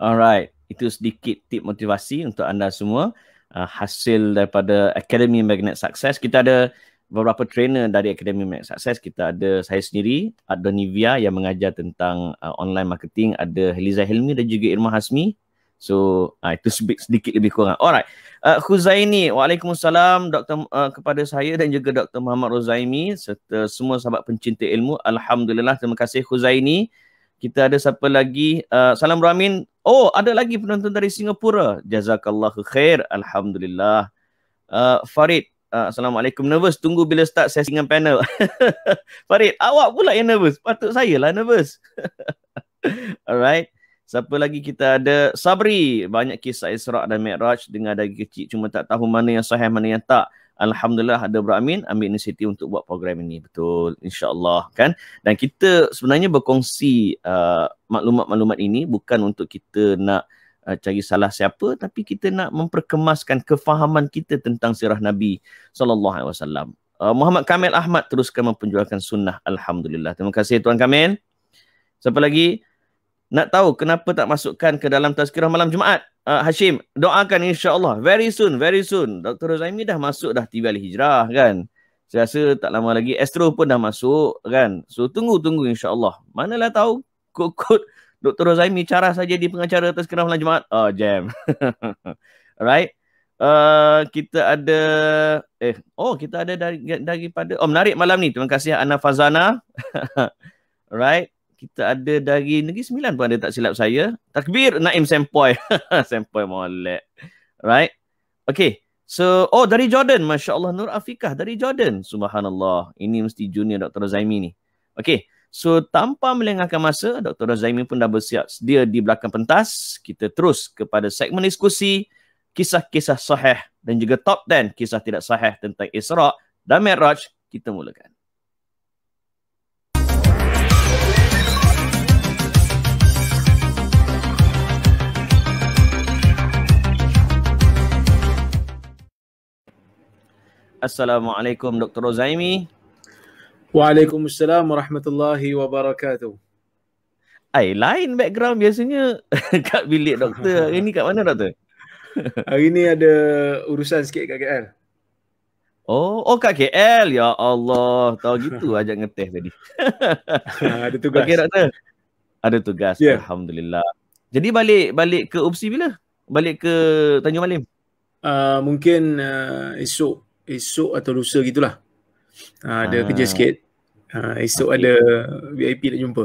Alright, itu sedikit tip motivasi untuk anda semua uh, hasil daripada Academy Magnet Success. Kita ada beberapa trainer dari Academy Magnet Success. Kita ada saya sendiri, Adonivia yang mengajar tentang uh, online marketing. Ada Heliza Helmi dan juga Irma Hasmi. So, uh, itu sedikit lebih kurang. Alright, uh, Huzaini, Waalaikumsalam Dr., uh, kepada saya dan juga Dr. Muhammad Rozaimi serta semua sahabat pencinta ilmu. Alhamdulillah, terima kasih Khuzaini. Kita ada siapa lagi? Uh, salam Ramin. Oh, ada lagi penonton dari Singapura. Jazakallah khair. Alhamdulillah. Uh, Farid. Uh, Assalamualaikum. Nervous. Tunggu bila start sesi dengan panel. Farid, awak pula yang nervous. Patut saya lah nervous. Alright. Siapa lagi kita ada? Sabri. Banyak kisah Isra' dan Mi'raj. Dengar dari kecil cuma tak tahu mana yang sahih, mana yang tak. Alhamdulillah ada beramin ambil inisiatif untuk buat program ini. Betul. InsyaAllah kan. Dan kita sebenarnya berkongsi uh, maklumat-maklumat ini bukan untuk kita nak uh, cari salah siapa tapi kita nak memperkemaskan kefahaman kita tentang sirah Nabi SAW. Uh, Muhammad Kamil Ahmad teruskan memperjuangkan sunnah. Alhamdulillah. Terima kasih Tuan Kamil. Siapa lagi? nak tahu kenapa tak masukkan ke dalam tazkirah malam Jumaat uh, Hashim doakan insya Allah very soon very soon Dr Zaimi dah masuk dah tiba Al Hijrah kan saya rasa tak lama lagi Astro pun dah masuk kan so tunggu tunggu insya insyaallah manalah tahu kokot Dr Zaimi cara saja di pengacara tazkirah malam Jumaat oh jam right Uh, ah, kita ada eh oh kita ada dari daripada oh menarik malam ni terima kasih Ana Fazana right kita ada dari Negeri Sembilan pun ada tak silap saya. Takbir Naim sempoi, sempoi molek. Right? Okay. So, oh dari Jordan. Masya Allah Nur Afiqah dari Jordan. Subhanallah. Ini mesti junior Dr. Zaimi ni. Okay. So, tanpa melengahkan masa, Dr. Zaimi pun dah bersiap sedia di belakang pentas. Kita terus kepada segmen diskusi kisah-kisah sahih dan juga top 10 kisah tidak sahih tentang Isra' dan Meraj. Kita mulakan. Assalamualaikum Dr. Rozaimi. Waalaikumsalam warahmatullahi wabarakatuh. Ai lain background biasanya kat bilik doktor. Hari ni kat mana doktor? Hari ni ada urusan sikit kat KL. Oh, oh kat KL. Ya Allah, tahu gitu ajak ngeteh tadi. ada tugas. Okay, doktor. Ada tugas. Yeah. Alhamdulillah. Jadi balik balik ke UPSI bila? Balik ke Tanjung Malim? Uh, mungkin uh, esok esok atau lusa gitulah. Uh, ada uh, kerja sikit. Uh, esok okay. ada VIP nak jumpa.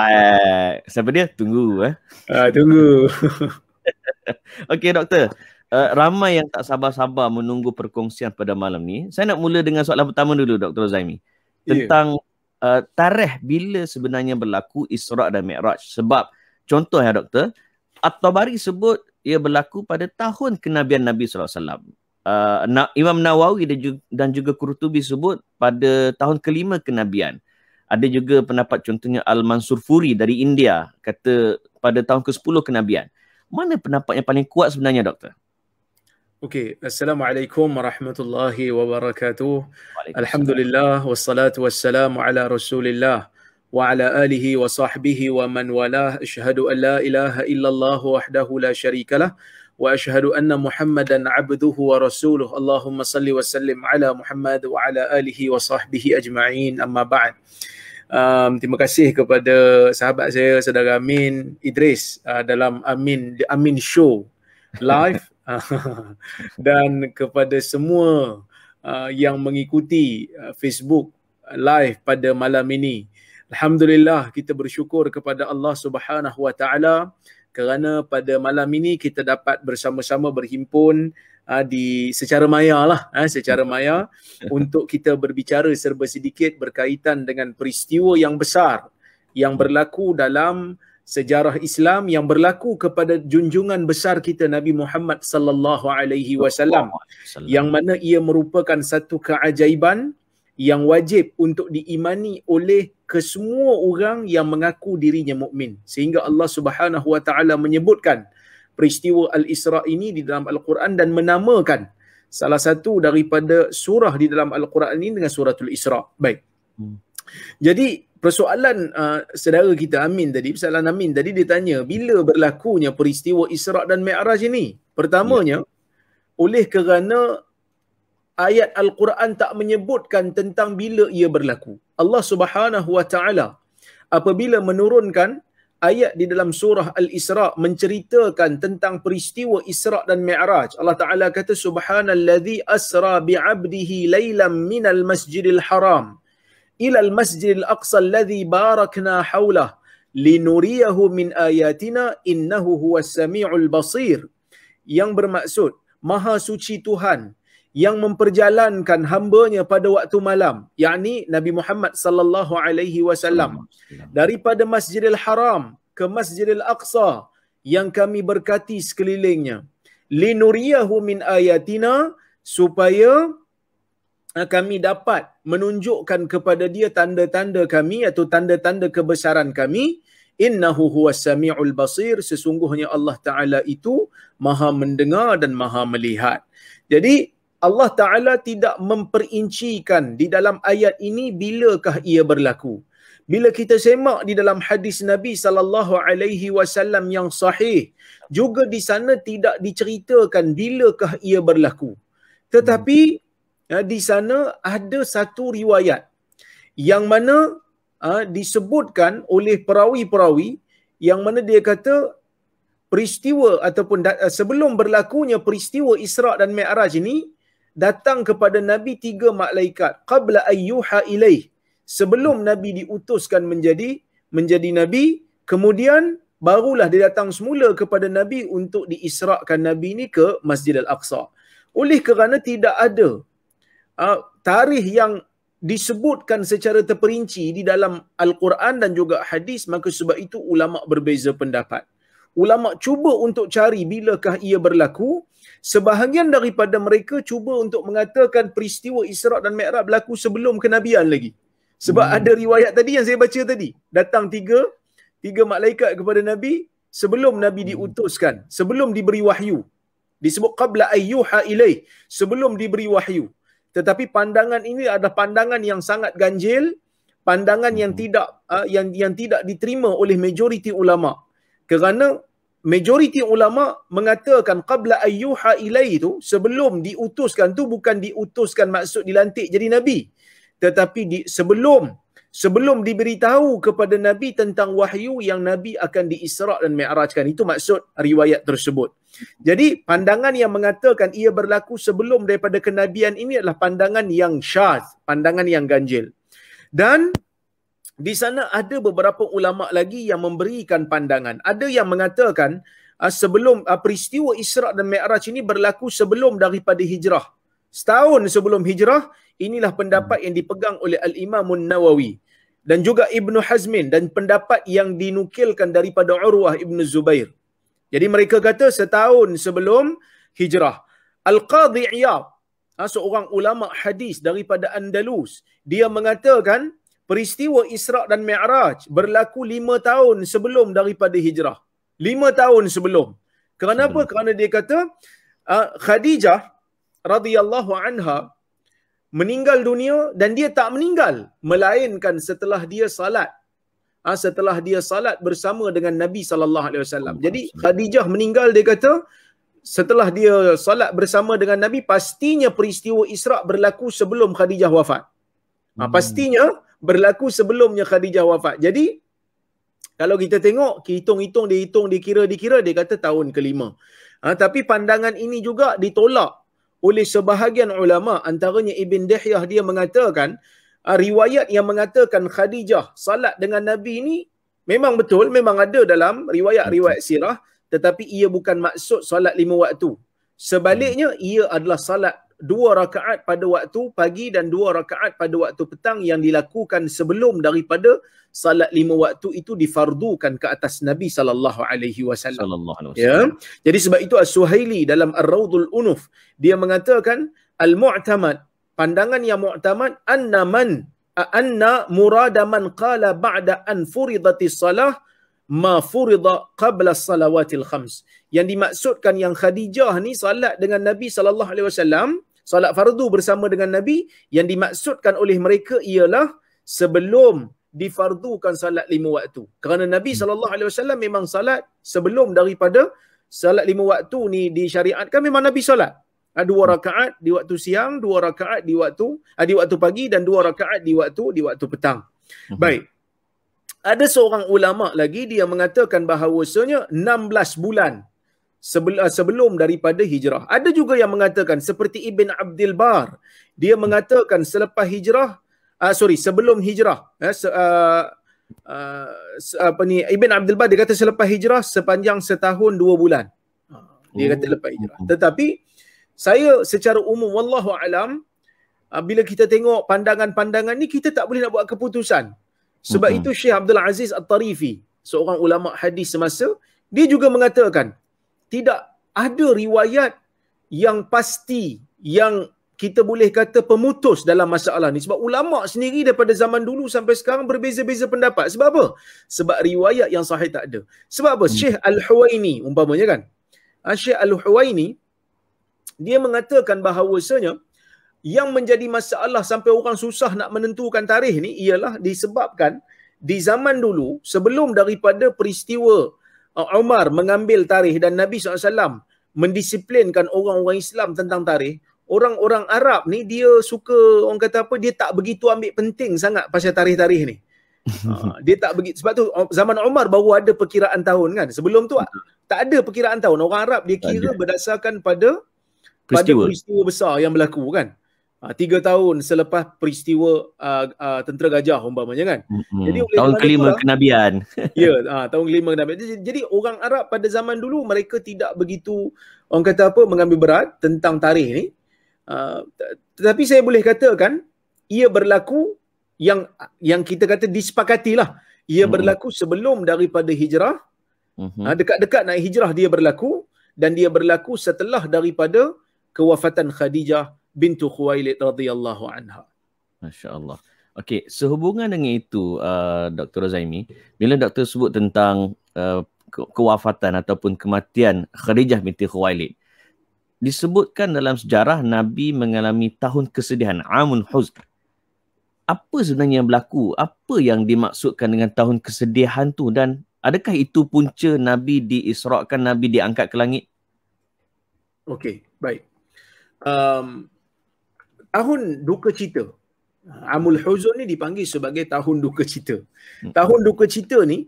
uh, siapa dia? Tunggu eh. Uh, tunggu. Okey doktor. Uh, ramai yang tak sabar-sabar menunggu perkongsian pada malam ni. Saya nak mula dengan soalan pertama dulu Dr. Zaimi. Ya. Tentang yeah. uh, tarikh bila sebenarnya berlaku Isra' dan Mi'raj. Sebab contoh ya doktor, At-Tabari sebut ia berlaku pada tahun kenabian Nabi sallallahu alaihi wasallam uh, Imam Nawawi dan juga, dan Qurtubi sebut pada tahun kelima kenabian. Ada juga pendapat contohnya Al-Mansur Furi dari India kata pada tahun ke-10 kenabian. Mana pendapat yang paling kuat sebenarnya doktor? Okey, assalamualaikum warahmatullahi wabarakatuh. Alhamdulillah wassalatu wassalamu ala Rasulillah wa ala alihi wa sahbihi wa man walah. Asyhadu an la ilaha illallah wahdahu la syarikalah wa ashhadu Muhammadan واشهد ان محمدا عبده ورسوله اللهم صل وسلم على محمد وعلى اله وصحبه اجمعين اما بعد Um, terima kasih kepada sahabat saya saudara Amin Idris uh, dalam Amin the Amin show live dan kepada semua uh, yang mengikuti uh, Facebook live pada malam ini alhamdulillah kita bersyukur kepada Allah Subhanahu wa taala kerana pada malam ini kita dapat bersama-sama berhimpun uh, di secara maya lah uh, secara maya untuk kita berbicara serba sedikit berkaitan dengan peristiwa yang besar yang berlaku dalam sejarah Islam yang berlaku kepada junjungan besar kita Nabi Muhammad sallallahu alaihi wasallam yang mana ia merupakan satu keajaiban yang wajib untuk diimani oleh ke semua orang yang mengaku dirinya mukmin sehingga Allah Subhanahu wa taala menyebutkan peristiwa al-Isra ini di dalam al-Quran dan menamakan salah satu daripada surah di dalam al-Quran ini dengan suratul Isra baik hmm. jadi persoalan uh, saudara kita Amin tadi persoalan Amin tadi dia tanya bila berlakunya peristiwa Isra dan Mi'raj ini pertamanya hmm. oleh kerana ayat al-Quran tak menyebutkan tentang bila ia berlaku. Allah Subhanahu wa taala apabila menurunkan ayat di dalam surah Al-Isra menceritakan tentang peristiwa Isra dan Mi'raj. Allah Ta'ala kata, Subhanalladhi asra bi'abdihi laylam minal masjidil haram ila al masjidil aqsa alladhi barakna hawlah linuriyahu min ayatina innahu huwa sami'ul basir. Yang bermaksud, Maha Suci Tuhan yang memperjalankan hamba-Nya pada waktu malam yakni Nabi Muhammad sallallahu alaihi wasallam daripada Masjidil Haram ke Masjidil Aqsa yang kami berkati sekelilingnya linuriyahu min ayatina supaya ah, kami dapat menunjukkan kepada dia tanda-tanda kami atau tanda-tanda kebesaran kami innahu huwas samiul basir sesungguhnya Allah taala itu maha mendengar dan maha melihat jadi Allah Ta'ala tidak memperincikan di dalam ayat ini bilakah ia berlaku. Bila kita semak di dalam hadis Nabi sallallahu alaihi wasallam yang sahih, juga di sana tidak diceritakan bilakah ia berlaku. Tetapi hmm. di sana ada satu riwayat yang mana ha, disebutkan oleh perawi-perawi yang mana dia kata peristiwa ataupun sebelum berlakunya peristiwa Isra dan Mi'raj ini datang kepada Nabi tiga malaikat qabla ayyuha ilaih sebelum Nabi diutuskan menjadi menjadi Nabi kemudian barulah dia datang semula kepada Nabi untuk diisrakkan Nabi ini ke Masjid Al-Aqsa oleh kerana tidak ada uh, tarikh yang disebutkan secara terperinci di dalam Al-Quran dan juga hadis maka sebab itu ulama berbeza pendapat ulama cuba untuk cari bilakah ia berlaku sebahagian daripada mereka cuba untuk mengatakan peristiwa Isra' dan Mi'raj berlaku sebelum kenabian lagi. Sebab hmm. ada riwayat tadi yang saya baca tadi. Datang tiga, tiga malaikat kepada Nabi sebelum Nabi hmm. diutuskan, sebelum diberi wahyu. Disebut qabla ayyuha ilaih, sebelum diberi wahyu. Tetapi pandangan ini adalah pandangan yang sangat ganjil, pandangan yang hmm. tidak uh, yang yang tidak diterima oleh majoriti ulama. Kerana majoriti ulama mengatakan qabla ayyuha ilai tu sebelum diutuskan tu bukan diutuskan maksud dilantik jadi nabi tetapi di, sebelum sebelum diberitahu kepada nabi tentang wahyu yang nabi akan diisra dan mi'rajkan itu maksud riwayat tersebut jadi pandangan yang mengatakan ia berlaku sebelum daripada kenabian ini adalah pandangan yang syaz pandangan yang ganjil dan di sana ada beberapa ulama lagi yang memberikan pandangan. Ada yang mengatakan uh, sebelum uh, peristiwa Isra' dan Mi'raj ini berlaku sebelum daripada hijrah. Setahun sebelum hijrah, inilah pendapat yang dipegang oleh Al-Imam Nawawi dan juga Ibn Hazmin dan pendapat yang dinukilkan daripada Urwah Ibn Zubair. Jadi mereka kata setahun sebelum hijrah. Al-Qadhi Iyab, ah, seorang ulama hadis daripada Andalus, dia mengatakan peristiwa Isra' dan Mi'raj berlaku lima tahun sebelum daripada hijrah. Lima tahun sebelum. Kenapa? Kerana dia kata ah, Khadijah radhiyallahu anha meninggal dunia dan dia tak meninggal. Melainkan setelah dia salat. Ah, setelah dia salat bersama dengan Nabi SAW. Jadi Khadijah meninggal dia kata setelah dia salat bersama dengan Nabi pastinya peristiwa Isra' berlaku sebelum Khadijah wafat. Ah, hmm. Pastinya hmm berlaku sebelumnya Khadijah wafat. Jadi kalau kita tengok, hitung-hitung, dia hitung, dikira, dikira, dia kata tahun kelima. Ha, tapi pandangan ini juga ditolak oleh sebahagian ulama antaranya Ibn Dihyah dia mengatakan ha, riwayat yang mengatakan Khadijah salat dengan Nabi ini memang betul, memang ada dalam riwayat-riwayat sirah tetapi ia bukan maksud salat lima waktu. Sebaliknya, ia adalah salat dua rakaat pada waktu pagi dan dua rakaat pada waktu petang yang dilakukan sebelum daripada salat lima waktu itu difardukan ke atas Nabi sallallahu alaihi wasallam. Ya. Jadi sebab itu As-Suhaili dalam Ar-Raudul Unuf dia mengatakan al-mu'tamad pandangan yang mu'tamad anna man anna murada man qala ba'da an furidati salah ma furida qabla salawatil khams yang dimaksudkan yang Khadijah ni salat dengan Nabi sallallahu alaihi wasallam Salat fardu bersama dengan Nabi yang dimaksudkan oleh mereka ialah sebelum difardukan salat lima waktu. Kerana Nabi saw memang salat sebelum daripada salat lima waktu ni di disyariatkan memang Nabi solat. Ah, dua rakaat di waktu siang, dua rakaat di waktu ah, di waktu pagi dan dua rakaat di waktu di waktu petang. Mhm. Baik. Ada seorang ulama lagi dia mengatakan bahawasanya 16 bulan Ah, sebelum daripada hijrah. Ada juga yang mengatakan seperti Ibn Abdul Bar, dia mengatakan selepas hijrah, uh, sorry, sebelum hijrah, ya, uh, uh, apa ni Ibn Abdul Bar dia kata selepas hijrah sepanjang setahun dua bulan. Ah, dia kata lepas hijrah. Hmm. Tetapi saya secara umum wallahu alam uh, bila kita tengok pandangan-pandangan ni kita tak boleh nak buat keputusan. Sebab uh-huh. itu Syekh Abdul Aziz At-Tarifi, seorang ulama hadis semasa, dia juga mengatakan tidak ada riwayat yang pasti yang kita boleh kata pemutus dalam masalah ni sebab ulama sendiri daripada zaman dulu sampai sekarang berbeza-beza pendapat sebab apa sebab riwayat yang sahih tak ada sebab apa hmm. Syekh Al-Huwaini umpamanya kan ah, Syekh Al-Huwaini dia mengatakan bahawasanya yang menjadi masalah sampai orang susah nak menentukan tarikh ni ialah disebabkan di zaman dulu sebelum daripada peristiwa Umar ah, mengambil tarikh dan Nabi SAW mendisiplinkan orang-orang Islam tentang tarikh, orang-orang Arab ni dia suka, orang kata apa, dia tak begitu ambil penting sangat pasal tarikh-tarikh ni. Ah, dia tak begitu, sebab tu zaman Umar baru ada perkiraan tahun kan. Sebelum tu hmm. tak ada perkiraan tahun. Orang Arab dia kira berdasarkan pada pada peristiwa besar yang berlaku kan uh, tiga tahun selepas peristiwa uh, uh, tentera gajah umpamanya kan. Hmm. Jadi oleh tahun kelima mereka, kenabian. Ya, uh, tahun kelima kenabian. Jadi orang Arab pada zaman dulu mereka tidak begitu orang kata apa mengambil berat tentang tarikh ni. tetapi saya boleh katakan ia berlaku yang yang kita kata disepakati lah. ia hmm. berlaku sebelum daripada hijrah hmm. dekat-dekat nak hijrah dia berlaku dan dia berlaku setelah daripada kewafatan Khadijah bintu Khuwailid radhiyallahu anha. Masya Allah. Okey, sehubungan dengan itu uh, Dr. Zaimi, bila doktor sebut tentang uh, kewafatan ataupun kematian Khadijah binti Khuwailid, disebutkan dalam sejarah Nabi mengalami tahun kesedihan, Amun Huzn. Apa sebenarnya yang berlaku? Apa yang dimaksudkan dengan tahun kesedihan tu dan adakah itu punca Nabi diisrakkan Nabi diangkat ke langit? Okey, baik. Um, tahun duka cita. Amul Huzun ni dipanggil sebagai tahun duka cita. Hmm. Tahun duka cita ni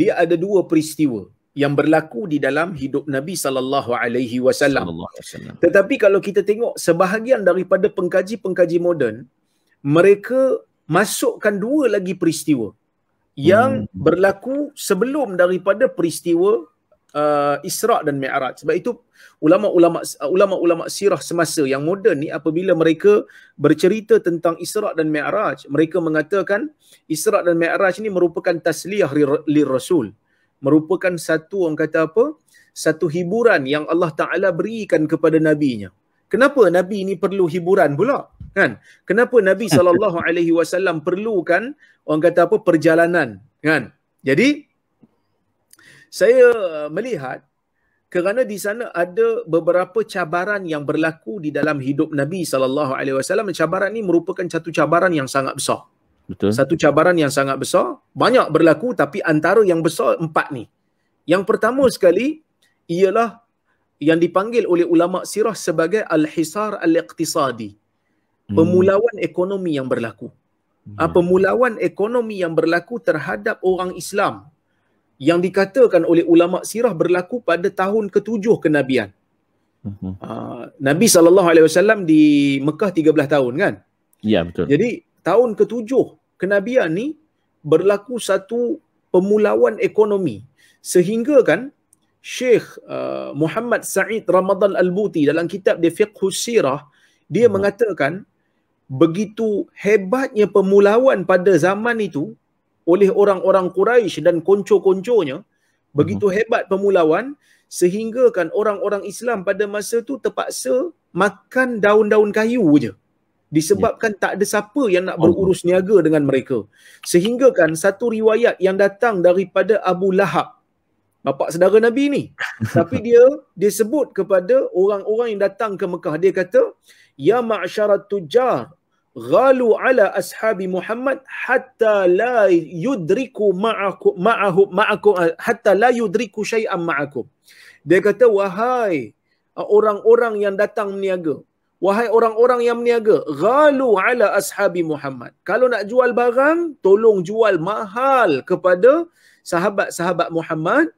dia ada dua peristiwa yang berlaku di dalam hidup Nabi sallallahu alaihi wasallam. Tetapi kalau kita tengok sebahagian daripada pengkaji-pengkaji moden, mereka masukkan dua lagi peristiwa yang hmm. berlaku sebelum daripada peristiwa uh, Isra' dan Mi'raj. Sebab itu ulama-ulama uh, ulama-ulama sirah semasa yang moden ni apabila mereka bercerita tentang Isra' dan Mi'raj, mereka mengatakan Isra' dan Mi'raj ni merupakan tasliyah li Rasul. Merupakan satu orang kata apa? Satu hiburan yang Allah Ta'ala berikan kepada Nabi-Nya. Kenapa Nabi ini perlu hiburan pula? Kan? Kenapa Nabi SAW perlukan orang kata apa? Perjalanan. Kan? Jadi, saya uh, melihat kerana di sana ada beberapa cabaran yang berlaku di dalam hidup Nabi sallallahu alaihi wasallam cabaran ini merupakan satu cabaran yang sangat besar betul satu cabaran yang sangat besar banyak berlaku tapi antara yang besar empat ni yang pertama sekali ialah yang dipanggil oleh ulama sirah sebagai al-hisar al-iqtisadi hmm. pemulawan hmm. ekonomi yang berlaku hmm. Ah, pemulawan ekonomi yang berlaku terhadap orang Islam yang dikatakan oleh ulama sirah berlaku pada tahun ketujuh kenabian. Uh, Nabi sallallahu alaihi wasallam di Mekah 13 tahun kan? Ya betul. Jadi tahun ketujuh kenabian ni berlaku satu pemulauan ekonomi sehingga kan Syekh uh, ah, Muhammad Said Ramadan Al-Buti dalam kitab dia Fiqh Sirah dia hmm. mengatakan begitu hebatnya pemulauan pada zaman itu oleh orang-orang Quraisy dan konco-konconya begitu hmm. hebat pemulawan sehinggakan orang-orang Islam pada masa tu terpaksa makan daun-daun kayu je disebabkan yeah. tak ada siapa yang nak berurus niaga dengan mereka sehinggakan satu riwayat yang datang daripada Abu Lahab bapa saudara nabi ni tapi dia dia sebut kepada orang-orang yang datang ke Mekah dia kata ya ma'syarat tujar ghalu ala ashabi Muhammad hatta la yudriku ma'akum ma'ahu ma'akum hatta la yudriku syai'an ma'akum. Dia kata wahai orang-orang yang datang meniaga. Wahai orang-orang yang meniaga, ghalu ala ashabi Muhammad. Kalau nak jual barang, tolong jual mahal kepada sahabat-sahabat Muhammad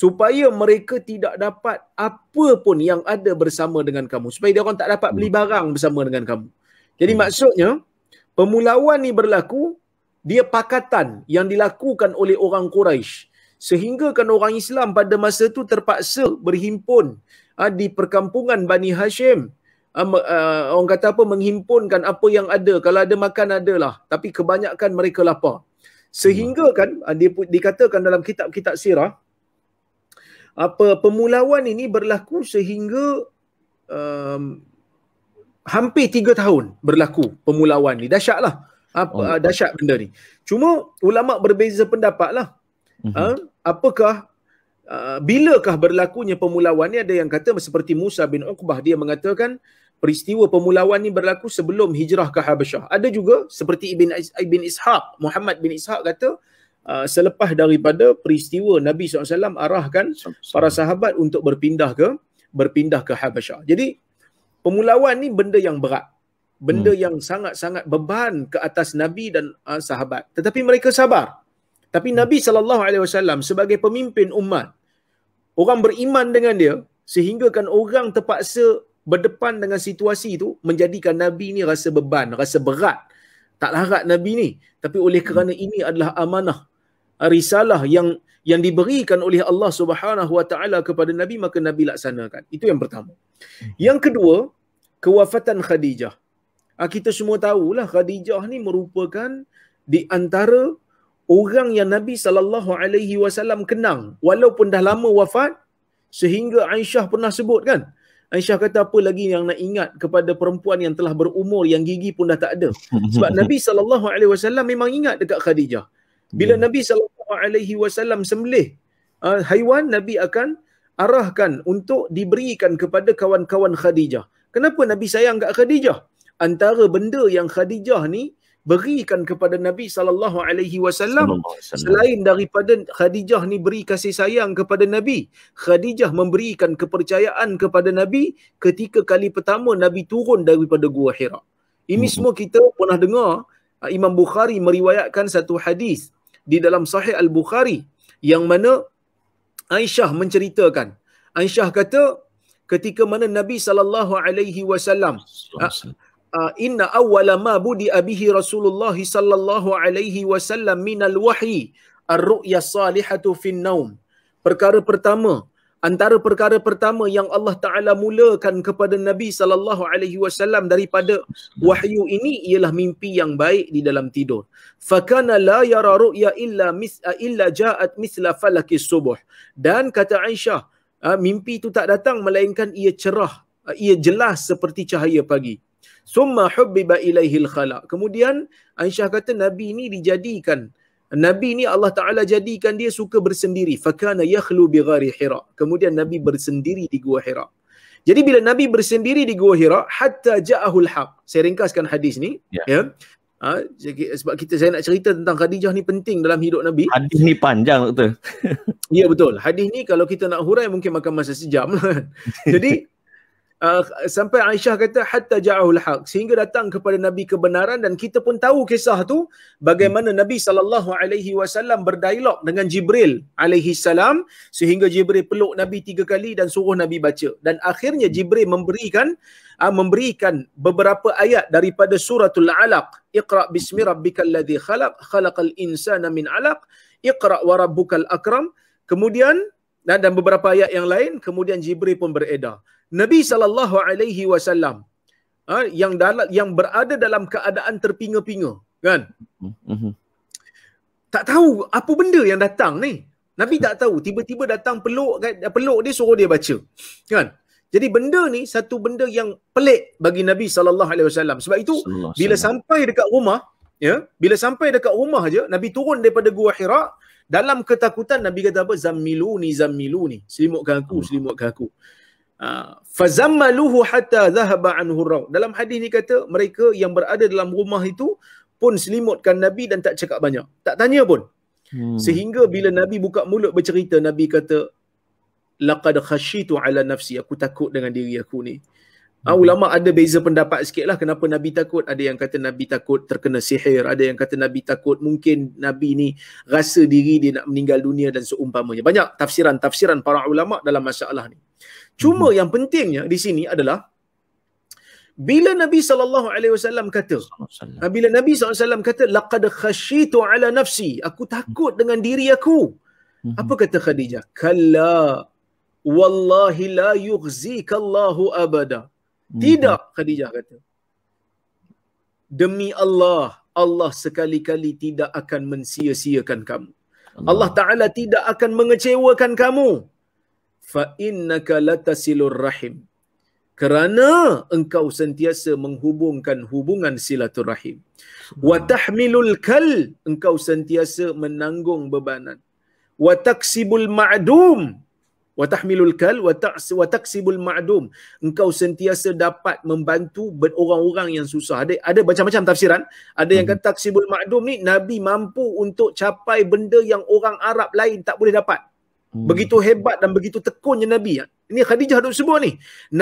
supaya mereka tidak dapat apa pun yang ada bersama dengan kamu supaya dia orang tak dapat beli hmm. barang bersama dengan kamu jadi hmm. maksudnya pemulauan ni berlaku dia pakatan yang dilakukan oleh orang Quraisy sehingga kan orang Islam pada masa tu terpaksa berhimpun ha, di perkampungan Bani Hashim ah, ah, orang kata apa menghimpunkan apa yang ada kalau ada makan adalah tapi kebanyakan mereka lapar sehingga hmm. kan dia dikatakan dalam kitab-kitab sirah apa pemulawan ini berlaku sehingga um, hampir tiga tahun berlaku pemulauan ni. Dahsyat lah. Ha, oh, ah, dahsyat benda ni. Cuma ulama berbeza pendapat lah. Ha, apakah Uh, bilakah berlakunya pemulauan ni ada yang kata seperti Musa bin Uqbah dia mengatakan peristiwa pemulauan ni berlaku sebelum hijrah ke Habasyah ada juga seperti Ibn, Ibn Ishaq Muhammad bin Ishaq kata uh, selepas daripada peristiwa Nabi SAW arahkan para sahabat untuk berpindah ke berpindah ke Habasyah jadi pemulawan ni benda yang berat benda hmm. yang sangat-sangat beban ke atas nabi dan uh, sahabat tetapi mereka sabar tapi nabi sallallahu alaihi wasallam sebagai pemimpin umat orang beriman dengan dia sehingga kan orang terpaksa berdepan dengan situasi itu menjadikan nabi ni rasa beban rasa berat tak larat nabi ni tapi oleh kerana hmm. ini adalah amanah risalah yang yang diberikan oleh Allah Subhanahu Wa Taala kepada nabi maka nabi laksanakan itu yang pertama hmm. yang kedua kewafatan Khadijah. Ah, kita semua tahulah Khadijah ni merupakan di antara orang yang Nabi sallallahu alaihi wasallam kenang walaupun dah lama wafat sehingga Aisyah pernah sebut kan. Aisyah kata apa lagi yang nak ingat kepada perempuan yang telah berumur yang gigi pun dah tak ada. Sebab Nabi sallallahu alaihi wasallam memang ingat dekat Khadijah. Bila yeah. Nabi sallallahu alaihi wasallam sembelih uh, haiwan Nabi akan arahkan untuk diberikan kepada kawan-kawan Khadijah. Kenapa Nabi sayang kat Khadijah? Antara benda yang Khadijah ni berikan kepada Nabi sallallahu alaihi wasallam selain daripada Khadijah ni beri kasih sayang kepada Nabi Khadijah memberikan kepercayaan kepada Nabi ketika kali pertama Nabi turun daripada gua Hira ini hmm. semua kita pernah dengar Imam Bukhari meriwayatkan satu hadis di dalam Sahih Al-Bukhari yang mana Aisyah menceritakan Aisyah kata ketika mana Nabi sallallahu alaihi wasallam inna awwala ma budi abihi Rasulullah sallallahu alaihi wasallam min al wahyi ar-ru'ya salihatu fin naum perkara pertama antara perkara pertama yang Allah Taala mulakan kepada Nabi sallallahu alaihi wasallam daripada wahyu ini ialah mimpi yang baik di dalam tidur. Fakana la yara ru'ya illa mis illa ja'at misla falaki subuh. Dan kata Aisyah, uh, mimpi itu tak datang melainkan ia cerah, uh, ia jelas seperti cahaya pagi. Summa hubbiba ilaihil khalaq. Kemudian Aisyah kata nabi ini dijadikan Nabi ni Allah Ta'ala jadikan dia suka bersendiri. Fakana yakhlu bi ghari Hira. Kemudian Nabi bersendiri di Gua Hira. Jadi bila Nabi bersendiri di Gua Hira, hatta ja'ahul haq. Saya ringkaskan hadis ni. Yeah. Ya. ya. Ha, sebab kita saya nak cerita tentang Khadijah ni penting dalam hidup Nabi. Hadis ni panjang doktor. ya betul. Hadis ni kalau kita nak hurai mungkin makan masa sejam lah. jadi uh, sampai Aisyah kata hatta ja'ahul haq sehingga datang kepada Nabi kebenaran dan kita pun tahu kisah tu bagaimana hmm. Nabi sallallahu alaihi wasallam berdialog dengan Jibril alaihi salam sehingga Jibril peluk Nabi tiga kali dan suruh Nabi baca dan akhirnya Jibril memberikan uh, memberikan beberapa ayat daripada suratul alaq iqra bismi rabbikal ladzi khalaq khalaqal insana min alaq iqra wa rabbukal akram kemudian dan beberapa ayat yang lain kemudian Jibril pun beredar Nabi sallallahu alaihi wasallam ha, yang dalam yang berada dalam keadaan terpinga-pinga kan mm-hmm. tak tahu apa benda yang datang ni Nabi tak tahu tiba-tiba datang peluk peluk dia suruh dia baca kan jadi benda ni satu benda yang pelik bagi Nabi sallallahu alaihi wasallam sebab itu bila sampai dekat rumah ya bila sampai dekat rumah aja Nabi turun daripada gua Hira dalam ketakutan Nabi kata apa zammiluni zammiluni selimutkan aku hmm. selimutkan aku Ah, fazammaluhu hatta dhahaba anhu raw dalam hadis ni kata mereka yang berada dalam rumah itu pun selimutkan nabi dan tak cakap banyak tak tanya pun hmm. sehingga bila nabi buka mulut bercerita nabi kata laqad khashitu ala nafsi aku takut dengan diri aku ni hmm. Ha, ulama ada beza pendapat sikit lah kenapa Nabi takut. Ada yang kata Nabi takut terkena sihir. Ada yang kata Nabi takut mungkin Nabi ni rasa diri dia nak meninggal dunia dan seumpamanya. Banyak tafsiran-tafsiran para ulama dalam masalah ni. Cuma hmm. yang pentingnya di sini adalah bila Nabi saw kata Assalam. Ah, bila Nabi saw kata laqad khashitu ala nafsi aku takut dengan diri aku. Hmm. Apa kata Khadijah? Kalla wallahi la yughzika Allahu abada. Hmm. Tidak Khadijah kata. Demi Allah, Allah sekali-kali tidak akan mensia-siakan kamu. Allah, Taala tidak akan mengecewakan kamu. Fa innaka latasilur rahim. Kerana engkau sentiasa menghubungkan hubungan silaturahim. Wa tahmilul kal, engkau sentiasa menanggung bebanan. Wa taksibul ma'dum, wa tahmilul kal wa taksibul ma'dum engkau sentiasa dapat membantu orang-orang yang susah ada ada macam-macam tafsiran ada yang hmm. kata taksibul ma'dum ni nabi mampu untuk capai benda yang orang Arab lain tak boleh dapat hmm. begitu hebat dan begitu tekunnya nabi ya. ini khadijah duk sebut ni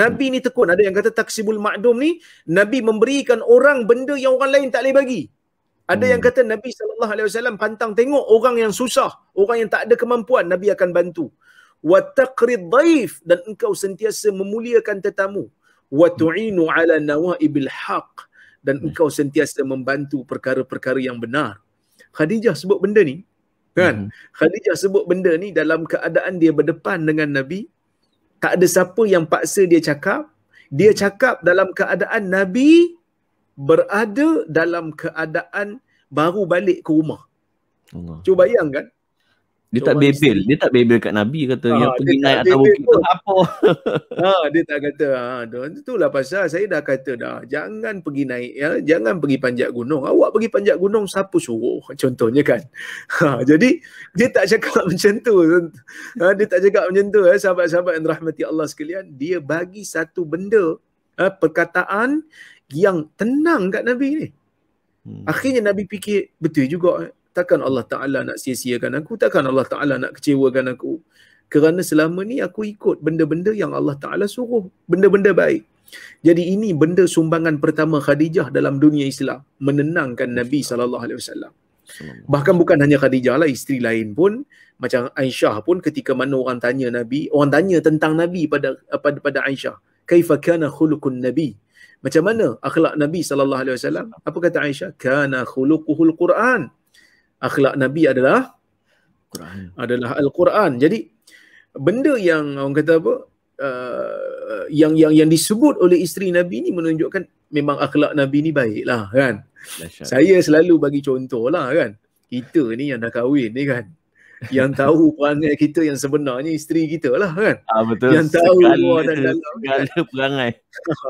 nabi ni tekun ada yang kata taksibul ma'dum ni nabi memberikan orang benda yang orang lain tak boleh bagi ada yang hmm. kata nabi saw pantang tengok orang yang susah orang yang tak ada kemampuan nabi akan bantu wa taqrid dhaif dan engkau sentiasa memuliakan tetamu wa tu'inu ala nawaibil haq dan hmm. engkau sentiasa membantu perkara-perkara yang benar. Khadijah sebut benda ni kan? Hmm. Khadijah sebut benda ni dalam keadaan dia berdepan dengan Nabi tak ada siapa yang paksa dia cakap. Dia hmm. cakap dalam keadaan Nabi berada dalam keadaan baru balik ke rumah. Allah. Cuba bayangkan dia tak bebel, dia tak bebel kat Nabi kata ha, yang pergi naik atas bukit tu apa. Ha, dia tak kata, ha, ah, ah, itulah pasal saya dah kata dah, jangan pergi naik, ya, jangan pergi panjat gunung. Awak pergi panjat gunung, siapa suruh contohnya kan. Ha, jadi, dia tak cakap macam tu. Ha, dia tak cakap macam tu, ya, sahabat-sahabat yang rahmati Allah sekalian. Dia bagi satu benda, ha, perkataan yang tenang kat Nabi ni. Hmm. Akhirnya Nabi fikir, betul juga takkan Allah Ta'ala nak sia-siakan aku, takkan Allah Ta'ala nak kecewakan aku. Kerana selama ni aku ikut benda-benda yang Allah Ta'ala suruh, benda-benda baik. Jadi ini benda sumbangan pertama Khadijah dalam dunia Islam, menenangkan Nabi SAW. Bahkan bukan hanya Khadijah lah, isteri lain pun, macam Aisyah pun ketika mana orang tanya Nabi, orang tanya tentang Nabi pada pada, pada Aisyah. Kaifa khulukun Nabi? Macam mana akhlak Nabi saw? Apa kata Aisyah? Kana khuluquhul Quran akhlak nabi adalah Quran. adalah al-Quran. Jadi benda yang orang kata apa uh, yang yang yang disebut oleh isteri nabi ni menunjukkan memang akhlak nabi ni baiklah kan. Saya selalu bagi contohlah kan. Kita ni yang dah kahwin ni kan. Yang tahu perangai kita yang sebenarnya isteri kita lah kan. Ah, betul. Yang tahu segala, dan segala kan? perangai.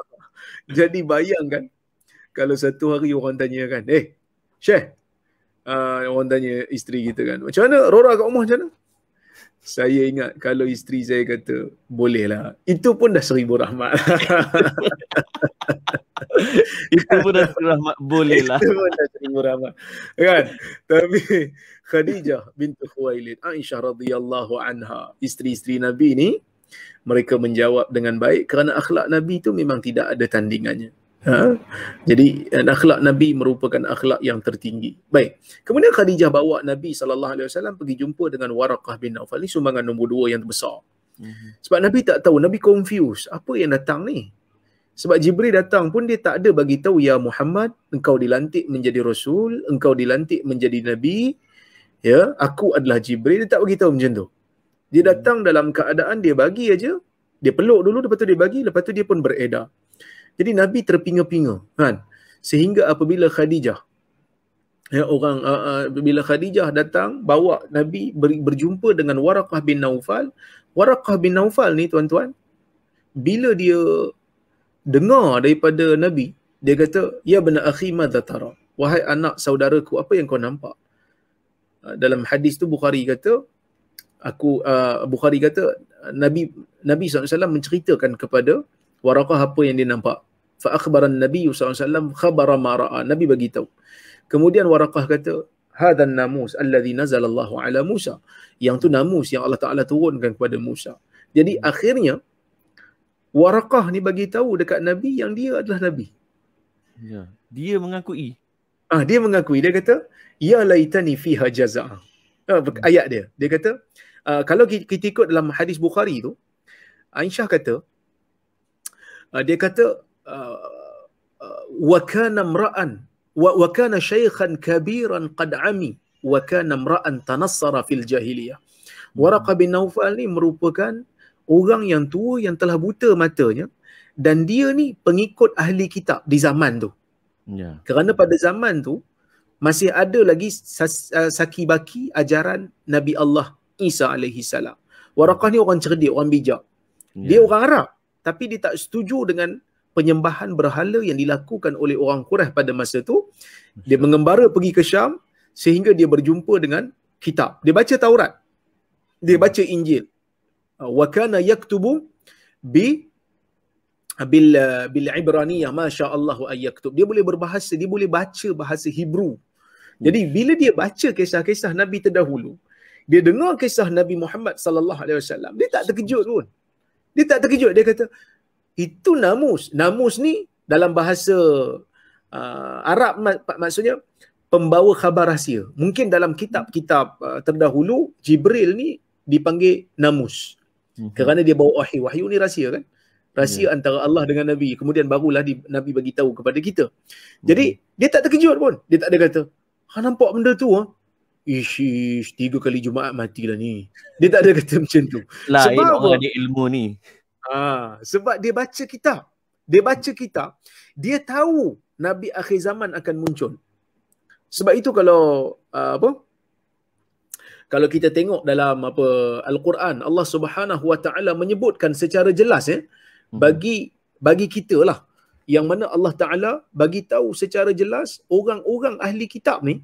Jadi bayangkan kalau satu hari orang tanya kan, "Eh, Syekh, uh, orang tanya isteri kita kan, macam mana Rora kat rumah macam mana? Saya ingat kalau isteri saya kata, bolehlah. lah. Itu pun dah seribu rahmat. Itu pun dah seribu rahmat, bolehlah. lah. Itu pun dah seribu rahmat. kan? Tapi Khadijah bintu Khuwailid, Aisyah radhiyallahu anha, isteri-isteri Nabi ni, mereka menjawab dengan baik kerana akhlak Nabi itu memang tidak ada tandingannya. Ha? Jadi eh, akhlak Nabi merupakan akhlak yang tertinggi. Baik. Kemudian Khadijah bawa Nabi sallallahu alaihi wasallam pergi jumpa dengan Waraqah bin Naufal ni sumbangan nombor dua yang terbesar. Mhm. Sebab Nabi tak tahu, Nabi confuse, apa yang datang ni? Sebab Jibril datang pun dia tak ada bagi tahu ya Muhammad, engkau dilantik menjadi rasul, engkau dilantik menjadi nabi. Ya, aku adalah Jibril, dia tak bagi tahu macam tu. Dia mhm. datang dalam keadaan dia bagi aja. Dia peluk dulu lepas tu dia bagi, lepas tu dia pun beredar. Jadi Nabi terpinga-pinga kan. Sehingga apabila Khadijah ya orang uh, uh, ah, apabila ah, Khadijah datang bawa Nabi ber, berjumpa dengan Waraqah bin Naufal. Waraqah bin Naufal ni tuan-tuan bila dia dengar daripada Nabi dia kata ya bin akhi madza Wahai anak saudaraku apa yang kau nampak? Ah, dalam hadis tu Bukhari kata aku uh, Bukhari kata Nabi Nabi SAW menceritakan kepada Waraqah apa yang dia nampak fa akhbara an-nabiy sallallahu alaihi wasallam khabara ma ra'a nabi bagi tahu kemudian waraqah kata hadha an-namus alladhi nazala Allahu ala Musa yang tu namus yang Allah Taala turunkan kepada Musa jadi akhirnya waraqah ni bagi tahu dekat nabi yang dia adalah nabi ya dia mengakui ah dia mengakui dia kata ya laitani fiha jazaa ah, hmm. ayat dia dia kata uh, kalau kita ikut dalam hadis bukhari tu Aisyah kata ah, dia kata Uh, uh, wa kana mra'an wa, wa kana shaykhan kabiran qad ami wa kana fil jahiliyah hmm. Waraqah bin Naufal ni merupakan orang yang tua yang telah buta matanya dan dia ni pengikut ahli kitab di zaman tu. Ya. Yeah. Kerana pada zaman tu masih ada lagi uh, saki baki ajaran Nabi Allah Isa alaihi salam. Waraqah ni orang cerdik, orang bijak. Yeah. Dia ya. orang Arab tapi dia tak setuju dengan penyembahan berhala yang dilakukan oleh orang Quraisy pada masa itu. Dia mengembara pergi ke Syam sehingga dia berjumpa dengan kitab. Dia baca Taurat. Dia hmm. baca Injil. Uh, wa kana yaktubu bi bil uh, bil Ibraniyah masya-Allah ay yaktub. Dia boleh berbahasa, dia boleh baca bahasa Hebrew. Jadi bila dia baca kisah-kisah Nabi terdahulu, dia dengar kisah Nabi Muhammad sallallahu alaihi wasallam, dia tak terkejut pun. Dia tak terkejut, dia kata, itu namus namus ni dalam bahasa uh, Arab mak- maksudnya pembawa khabar rahsia mungkin dalam kitab-kitab uh, terdahulu Jibril ni dipanggil namus hmm kerana dia bawa wahyu wahyu ni rahsia kan rahsia yeah. antara Allah dengan nabi kemudian barulah di, nabi bagi tahu kepada kita hmm jadi dia tak terkejut pun dia tak ada kata ha nampak benda tu ha Ish, ish, tiga kali Jumaat matilah ni. Dia tak ada kata macam tu. Lain Sebab orang apa? ada ilmu ni. Ha, sebab dia baca kitab, Dia baca kitab, dia tahu nabi akhir zaman akan muncul. Sebab itu kalau uh, apa? Kalau kita tengok dalam apa Al-Quran, Allah Subhanahu Wa Taala menyebutkan secara jelas ya eh, bagi bagi kita lah yang mana Allah Taala bagi tahu secara jelas orang-orang ahli kitab ni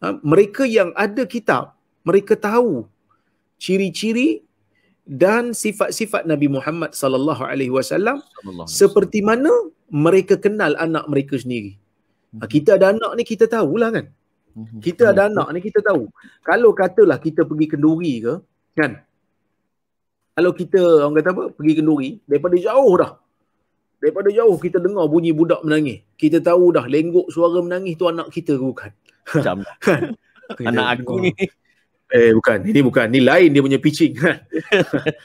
ha, mereka yang ada kitab mereka tahu ciri-ciri dan sifat-sifat Nabi Muhammad sallallahu alaihi wasallam seperti mana mereka kenal anak mereka sendiri. hmm Kita ada anak ni kita tahulah kan. hmm Kita ada anak ni kita tahu. Kalau katalah kita pergi kenduri ke, kan? Kalau kita orang kata apa? Pergi kenduri daripada jauh dah. Daripada jauh kita dengar bunyi budak menangis. Kita tahu dah lenggok suara menangis tu anak kita ke bukan. Macam kan? Anak aku ni. Eh bukan, ini bukan, ni lain dia punya pitching kan.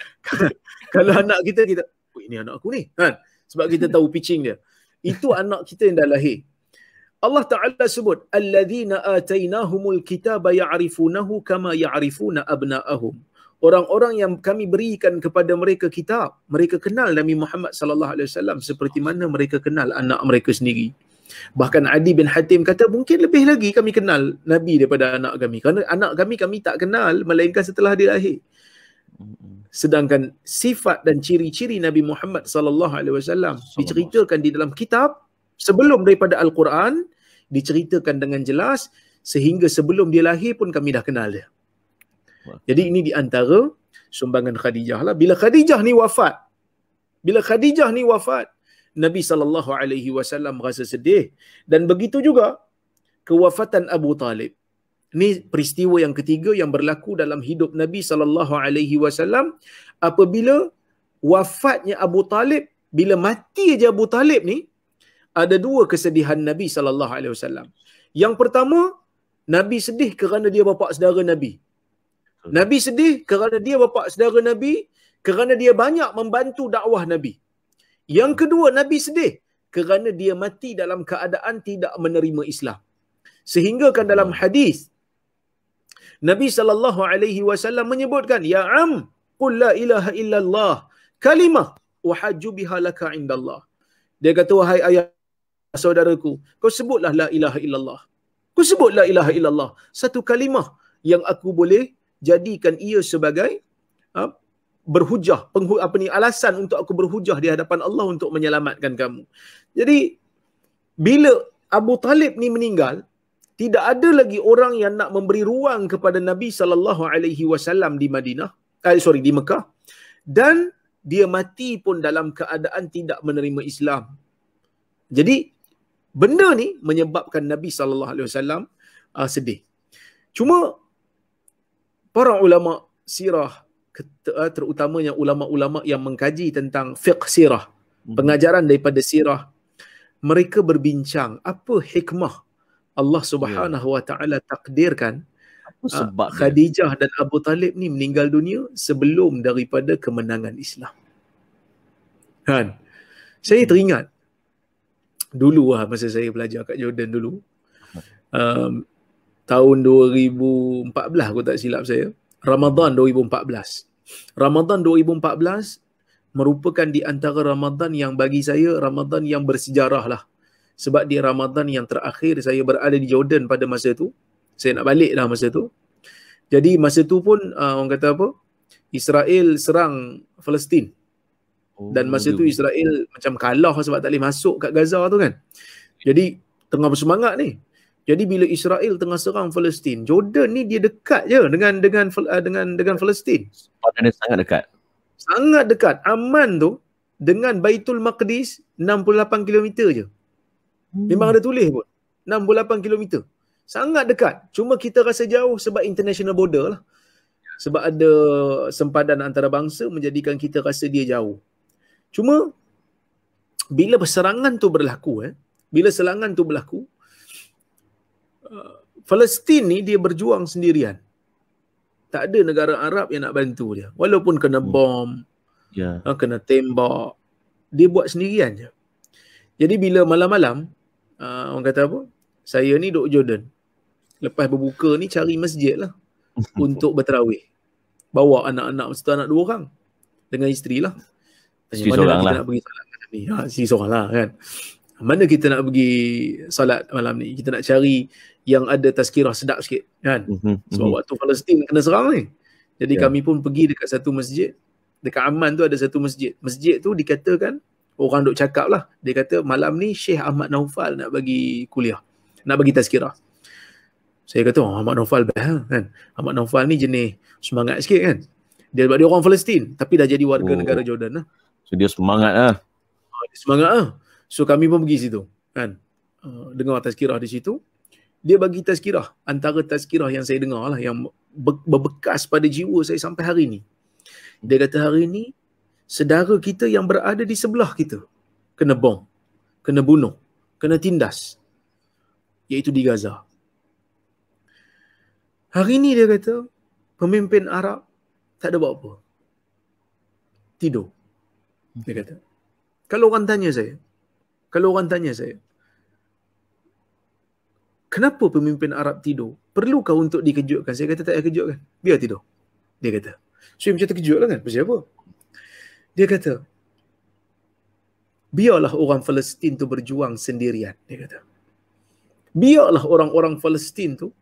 Kalau anak kita kita, oh, ini anak aku ni kan. Sebab kita tahu pitching dia. Itu anak kita yang dah lahir. Allah Taala sebut alladhina atainahumul kitaba ya'rifunahu kama ya'rifuna abna'ahum. Orang-orang yang kami berikan kepada mereka kitab, mereka kenal Nabi Muhammad sallallahu alaihi wasallam seperti mana mereka kenal anak mereka sendiri. Bahkan Adi bin Hatim kata mungkin lebih lagi kami kenal Nabi daripada anak kami. Kerana anak kami kami tak kenal melainkan setelah dia lahir. Sedangkan sifat dan ciri-ciri Nabi Muhammad sallallahu alaihi wasallam diceritakan di dalam kitab sebelum daripada Al-Quran diceritakan dengan jelas sehingga sebelum dia lahir pun kami dah kenal dia. Jadi ini di antara sumbangan Khadijah lah. Bila Khadijah ni wafat, bila Khadijah ni wafat, Nabi sallallahu alaihi wasallam rasa sedih dan begitu juga kewafatan Abu Talib. Ini peristiwa yang ketiga yang berlaku dalam hidup Nabi sallallahu alaihi wasallam apabila wafatnya Abu Talib bila mati aja Abu Talib ni ada dua kesedihan Nabi sallallahu alaihi wasallam. Yang pertama Nabi sedih kerana dia bapa saudara Nabi. Hmm. Nabi sedih kerana dia bapa saudara Nabi kerana dia banyak membantu dakwah Nabi. Yang kedua, Nabi sedih kerana dia mati dalam keadaan tidak menerima Islam. Sehingga kan dalam hadis Nabi sallallahu alaihi wasallam menyebutkan ya am qul la ilaha illallah kalimah uhajju biha laka indallah. Dia kata wahai ayah saudaraku, kau sebutlah la ilaha illallah. Kau sebut la ilaha illallah, satu kalimah yang aku boleh jadikan ia sebagai ha, berhujah penghu, apa ni alasan untuk aku berhujah di hadapan Allah untuk menyelamatkan kamu. Jadi bila Abu Talib ni meninggal, tidak ada lagi orang yang nak memberi ruang kepada Nabi sallallahu alaihi wasallam di Madinah, eh, sorry di Mekah. Dan dia mati pun dalam keadaan tidak menerima Islam. Jadi benda ni menyebabkan Nabi sallallahu alaihi wasallam ah, sedih. Cuma para ulama sirah Eh, terutamanya ulama-ulama yang mengkaji tentang fiqh sirah, mhm. pengajaran daripada sirah, mereka berbincang apa hikmah Allah Subhanahu Wa Taala takdirkan ah, sebab Khadijah dan Abu Talib ni meninggal dunia sebelum daripada kemenangan Islam. Kan? Saya mhm. teringat dulu lah masa saya belajar kat Jordan dulu. Mhm. Um, tahun 2014 aku tak silap saya. Ramadan 2014. Ramadan 2014 merupakan di antara Ramadan yang bagi saya Ramadan yang bersejarah lah. Sebab di Ramadan yang terakhir saya berada di Jordan pada masa tu. Saya nak balik lah masa tu. Jadi masa tu pun uh, orang kata apa? Israel serang Palestin. Oh, Dan masa tu ya. Israel macam kalah sebab tak boleh masuk kat Gaza tu kan. Jadi tengah bersemangat ni. Jadi bila Israel tengah serang Palestin, Jordan ni dia dekat je dengan dengan dengan uh, dengan, dengan Palestin. Jordan ni sangat dekat. Sangat dekat. Aman tu dengan Baitul Maqdis 68 km je. Hmm. Memang ada tulis pun. 68 km. Sangat dekat. Cuma kita rasa jauh sebab international border lah. Sebab ada sempadan antarabangsa menjadikan kita rasa dia jauh. Cuma bila serangan tu berlaku eh, bila serangan tu berlaku, Palestin ni dia berjuang sendirian. Tak ada negara Arab yang nak bantu dia. Walaupun kena hmm. bom, yeah. Ha, kena tembak. Dia buat sendirian je. Jadi bila malam-malam, uh, orang kata apa? Saya ni duduk Jordan. Lepas berbuka ni cari masjid lah. untuk berterawih. Bawa anak-anak, mesti anak dua orang. Dengan isteri lah. Si mana lah. kita nak pergi salam malam ni? Ha, si seorang lah kan. Mana kita nak pergi salat malam ni? Kita nak cari yang ada tazkirah sedap sikit kan mm-hmm. sebab waktu Palestin kena serang ni jadi yeah. kami pun pergi dekat satu masjid dekat Aman tu ada satu masjid masjid tu dikatakan orang duk cakap lah dia kata malam ni Syekh Ahmad Naufal nak bagi kuliah nak bagi tazkirah saya kata oh, Ahmad Naufal bah, ha? kan Ahmad Naufal ni jenis semangat sikit kan dia sebab dia orang Palestin tapi dah jadi warga oh. negara Jordan lah so dia semangat lah dia semangat lah so kami pun pergi situ kan ah, dengar tazkirah di situ dia bagi tazkirah antara tazkirah yang saya dengar lah yang berbekas pada jiwa saya sampai hari ini. dia kata hari ini sedara kita yang berada di sebelah kita kena bom kena bunuh kena tindas iaitu di Gaza hari ini dia kata pemimpin Arab tak ada buat apa tidur dia kata kalau orang tanya saya kalau orang tanya saya kenapa pemimpin Arab tidur? Perlukah untuk dikejutkan? Saya kata tak payah kejutkan. Biar tidur. Dia kata. So, dia macam terkejut lah kan? Pasal apa? Dia kata, biarlah orang Palestin tu berjuang sendirian. Dia kata. Biarlah orang-orang Palestin tu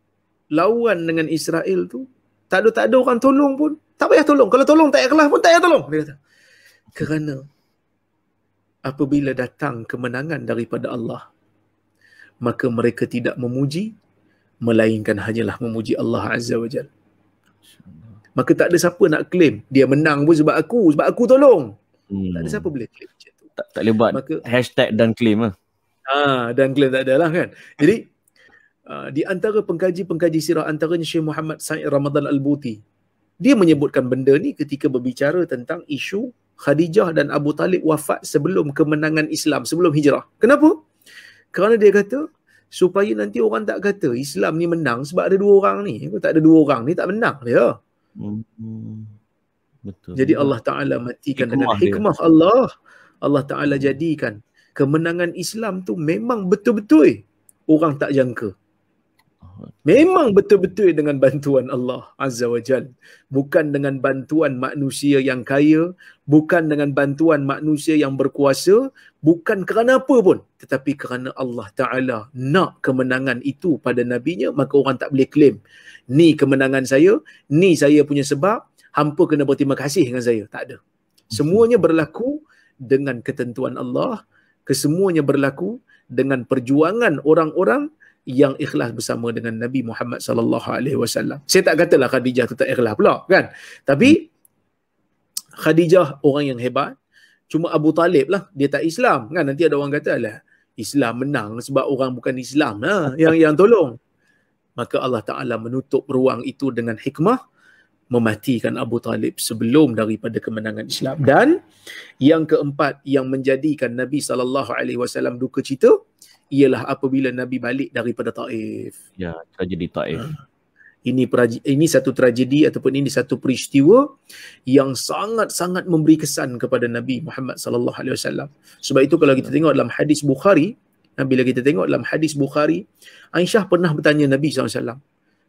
lawan dengan Israel tu tak ada tak ada orang tolong pun tak payah tolong kalau tolong tak payah kelas pun tak payah tolong dia kata kerana apabila datang kemenangan daripada Allah maka mereka tidak memuji melainkan hanyalah memuji Allah Azza wa Jal. Maka tak ada siapa nak claim dia menang pun sebab aku, sebab aku tolong. Hmm. Tak ada hmm. siapa boleh claim macam tu. Tak, tak boleh buat maka, hashtag dan claim lah. Ah, dan klaim tak adalah kan. Jadi uh, di antara pengkaji-pengkaji sirah antaranya Syekh Muhammad Said Ramadan Al-Buti. Dia menyebutkan benda ni ketika berbicara tentang isu Khadijah dan Abu Talib wafat sebelum kemenangan Islam, sebelum hijrah. Kenapa? Kerana dia kata, supaya nanti orang tak kata Islam ni menang sebab ada dua orang ni. Kalau tak ada dua orang ni, tak menang dia. Hmm. Betul. Jadi Allah Ta'ala matikan hikmah dengan hikmah dia. Allah. Allah Ta'ala jadikan kemenangan Islam tu memang betul-betul orang tak jangka. Memang betul-betul dengan bantuan Allah Azza wa Jal. Bukan dengan bantuan manusia yang kaya. Bukan dengan bantuan manusia yang berkuasa. Bukan kerana apa pun. Tetapi kerana Allah Ta'ala nak kemenangan itu pada Nabi-Nya, maka orang tak boleh claim. Ni kemenangan saya. Ni saya punya sebab. Hampa kena berterima kasih dengan saya. Tak ada. Semuanya berlaku dengan ketentuan Allah. Kesemuanya berlaku dengan perjuangan orang-orang yang ikhlas bersama dengan Nabi Muhammad sallallahu alaihi wasallam. Saya tak katalah Khadijah tu tak ikhlas pula kan. Tapi Khadijah orang yang hebat. Cuma Abu Talib lah dia tak Islam kan. Nanti ada orang kata lah Islam menang sebab orang bukan Islam lah yang yang tolong. Maka Allah Taala menutup ruang itu dengan hikmah mematikan Abu Talib sebelum daripada kemenangan Islam. Dan yang keempat yang menjadikan Nabi sallallahu alaihi wasallam duka cita ialah apabila Nabi balik daripada Taif. Ya, tragedi Taif. Ha. Ini ini satu tragedi ataupun ini satu peristiwa yang sangat-sangat memberi kesan kepada Nabi Muhammad sallallahu alaihi wasallam. Sebab itu kalau kita ya. tengok dalam hadis Bukhari, bila kita tengok dalam hadis Bukhari, Aisyah pernah bertanya Nabi sallallahu alaihi wasallam.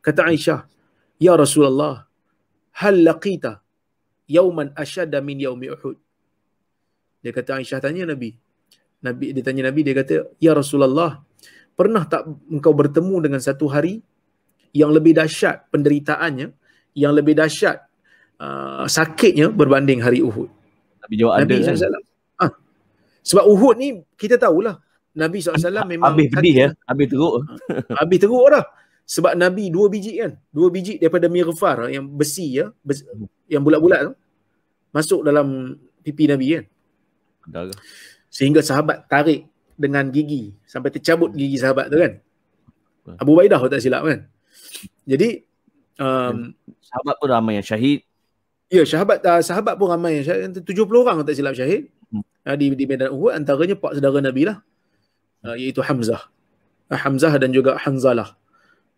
Kata Aisyah, "Ya Rasulullah, hal laqita yauman ashadda min yaumi Uhud?" Dia kata Aisyah tanya Nabi, Nabi ditanya Nabi dia kata ya Rasulullah pernah tak engkau bertemu dengan satu hari yang lebih dahsyat penderitaannya yang lebih dahsyat uh, sakitnya berbanding hari Uhud Nabi jawab Nabi ada kan? ah. sebab Uhud ni kita tahulah Nabi SAW memang habis pedih ya habis teruk ah, habis teruk dah sebab Nabi dua biji kan dua biji daripada mirfar yang besi ya besi, yang bulat-bulat tu masuk dalam pipi Nabi kan sehingga sahabat tarik dengan gigi sampai tercabut gigi sahabat tu kan Abu Baidah kalau tak silap kan jadi um, sahabat pun ramai yang syahid ya sahabat uh, sahabat pun ramai yang syahid 70 orang kalau tak silap syahid hmm. uh, di, di medan Uhud antaranya pak saudara Nabi lah uh, iaitu Hamzah uh, Hamzah dan juga Hanzalah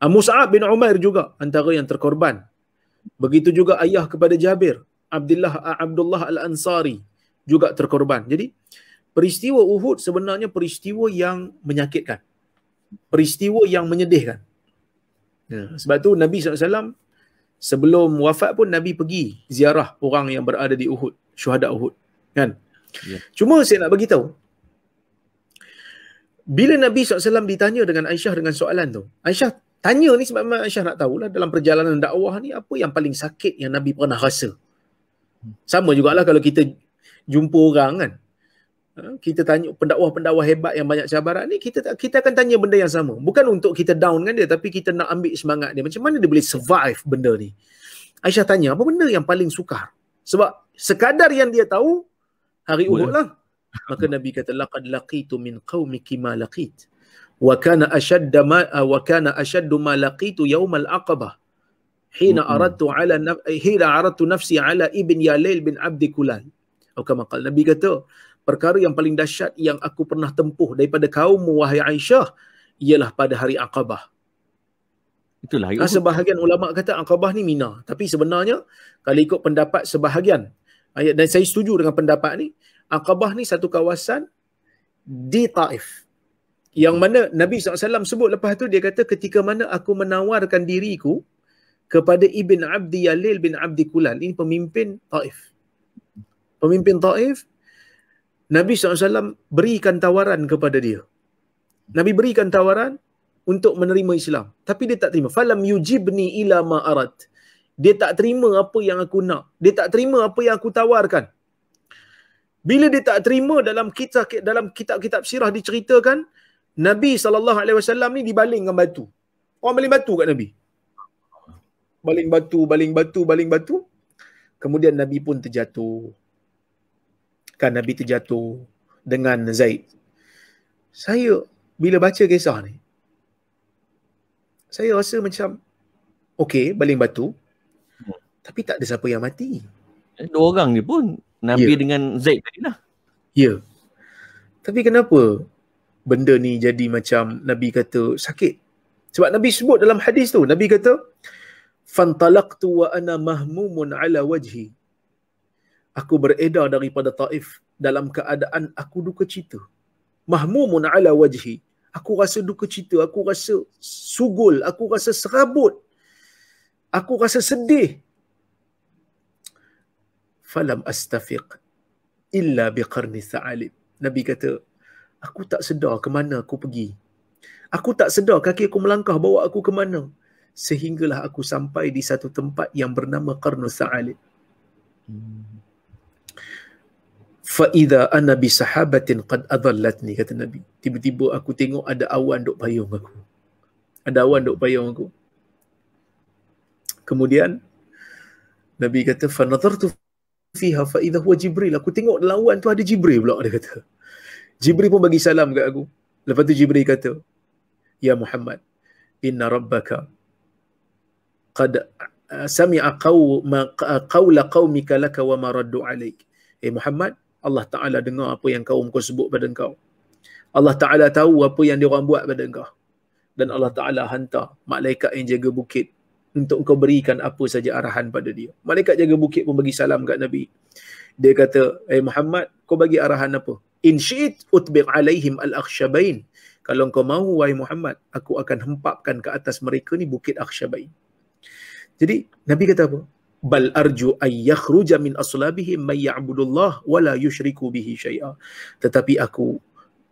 uh, Mus'ab bin Umair juga antara yang terkorban begitu juga ayah kepada Jabir Abdullah uh, Abdullah Al-Ansari juga terkorban jadi peristiwa Uhud sebenarnya peristiwa yang menyakitkan. Peristiwa yang menyedihkan. Ya, sebab tu Nabi SAW sebelum wafat pun Nabi pergi ziarah orang yang berada di Uhud, syuhada Uhud. Kan? Ya. Cuma saya nak bagi bila Nabi SAW ditanya dengan Aisyah dengan soalan tu, Aisyah tanya ni sebab memang Aisyah nak tahulah dalam perjalanan dakwah ni apa yang paling sakit yang Nabi pernah rasa. Sama jugalah kalau kita jumpa orang kan, Ha? kita tanya pendakwah-pendakwah hebat yang banyak cabaran ni kita kita akan tanya benda yang sama bukan untuk kita down kan dia tapi kita nak ambil semangat dia macam mana dia boleh survive benda ni Aisyah tanya apa benda yang paling sukar sebab sekadar yang dia tahu hari Uhud lah maka Nabi kata laqad laqitu min qaumiki ma laqit wa kana ashadd ma ah, wa kana ashadd ma laqitu yawm al-aqabah hina aradtu ala hina aradtu nafsi ala ibn yalil bin abd kulal atau kama Nabi kata perkara yang paling dahsyat yang aku pernah tempuh daripada kaum wahai Aisyah ialah pada hari Aqabah. Itulah. Nah, ha, sebahagian ulama kata Aqabah ni Mina, tapi sebenarnya kalau ikut pendapat sebahagian dan saya setuju dengan pendapat ni, Aqabah ni satu kawasan di Taif. Yang hmm. mana Nabi SAW sebut lepas tu dia kata ketika mana aku menawarkan diriku kepada Ibn Abdi Yalil bin Abdi Kulal. Ini pemimpin Taif. Pemimpin Taif Nabi SAW berikan tawaran kepada dia. Nabi berikan tawaran untuk menerima Islam. Tapi dia tak terima. Falam yujibni ila ma'arat. Dia tak terima apa yang aku nak. Dia tak terima apa yang aku tawarkan. Bila dia tak terima dalam kitab dalam kitab-kitab sirah diceritakan, Nabi SAW ni dibaling dibalingkan batu. Orang baling batu kat Nabi. Baling batu, baling batu, baling batu. Kemudian Nabi pun terjatuh kan Nabi terjatuh dengan Zaid. Saya bila baca kisah ni, saya rasa macam, okey, baling batu, hmm. tapi tak ada siapa yang mati. Eh, dua orang ni pun, Nabi yeah. dengan Zaid tadi lah. Ya. Yeah. Tapi kenapa benda ni jadi macam Nabi kata sakit? Sebab Nabi sebut dalam hadis tu, Nabi kata, فَانْطَلَقْتُ وَأَنَا مَهْمُمٌ عَلَى وَجْهِ Aku beredar daripada Taif dalam keadaan aku duka cita. Mahmumun ala wajhi. Aku rasa duka cita, aku rasa sugul, aku rasa serabut. Aku rasa sedih. Falam astafiq illa biqarni sa'alib. Nabi kata, aku tak sedar ke mana aku pergi. Aku tak sedar kaki aku melangkah bawa aku ke mana. Sehinggalah aku sampai di satu tempat yang bernama Qarnu Sa'alib. Hmm fa idza ana bi sahabatin qad adallatni kata nabi tiba-tiba aku tengok ada awan dok payung aku ada awan dok payung aku kemudian nabi kata fa nadartu fiha fa idza huwa jibril aku tengok lawan tu ada jibril pula dia kata jibril pun bagi salam dekat aku lepas tu jibril kata ya muhammad inna rabbaka qad uh, sami'a qaw ma qaula qaumika laka wa maraddu alayk eh muhammad Allah Ta'ala dengar apa yang kaum kau sebut pada engkau. Allah Ta'ala tahu apa yang diorang buat pada engkau. Dan Allah Ta'ala hantar malaikat yang jaga bukit untuk kau berikan apa saja arahan pada dia. Malaikat jaga bukit pun bagi salam kat Nabi. Dia kata, eh Muhammad, kau bagi arahan apa? In syi'it utbiq alaihim al-akhshabain. Kalau kau mahu, wahai Muhammad, aku akan hempapkan ke atas mereka ni bukit akhshabain. Jadi, Nabi kata apa? bal arju ay yakhruja min aslabihi may ya'budullah wa la yushriku bihi syai'a tetapi aku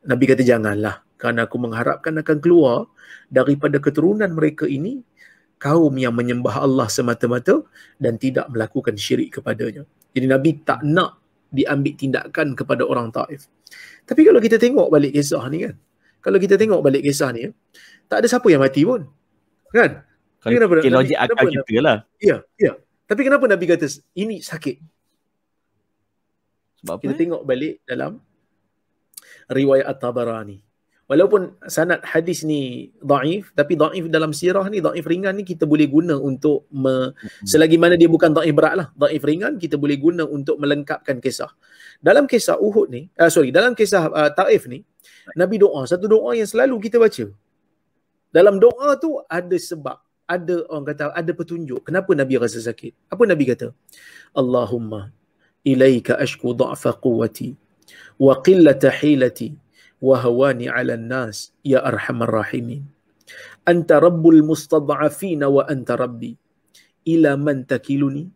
nabi kata janganlah kerana aku mengharapkan akan keluar daripada keturunan mereka ini kaum yang menyembah Allah semata-mata dan tidak melakukan syirik kepadanya jadi nabi tak nak diambil tindakan kepada orang Taif tapi kalau kita tengok balik kisah ni kan kalau kita tengok balik kisah ni tak ada siapa yang mati pun kan kenapa, logik kenapa, akal kenapa, kita lah ya ya tapi kenapa Nabi kata ini sakit? Sebab kita apa? tengok balik dalam riwayat At-Tabarani. Walaupun sanad hadis ni daif, tapi daif dalam sirah ni, daif ringan ni kita boleh guna untuk me, hmm. selagi mana dia bukan daif berat lah. Daif ringan kita boleh guna untuk melengkapkan kisah. Dalam kisah Uhud ni, uh, sorry, dalam kisah uh, Taif ni, Nabi doa, satu doa yang selalu kita baca. Dalam doa tu ada sebab ada orang kata ada petunjuk kenapa nabi rasa sakit apa nabi kata Allahumma ilaika ashku dha'fa quwwati wa qillata hilati wa hawani 'ala an-nas ya arhamar rahimin anta rabbul mustad'afin wa anta rabbi ila man takiluni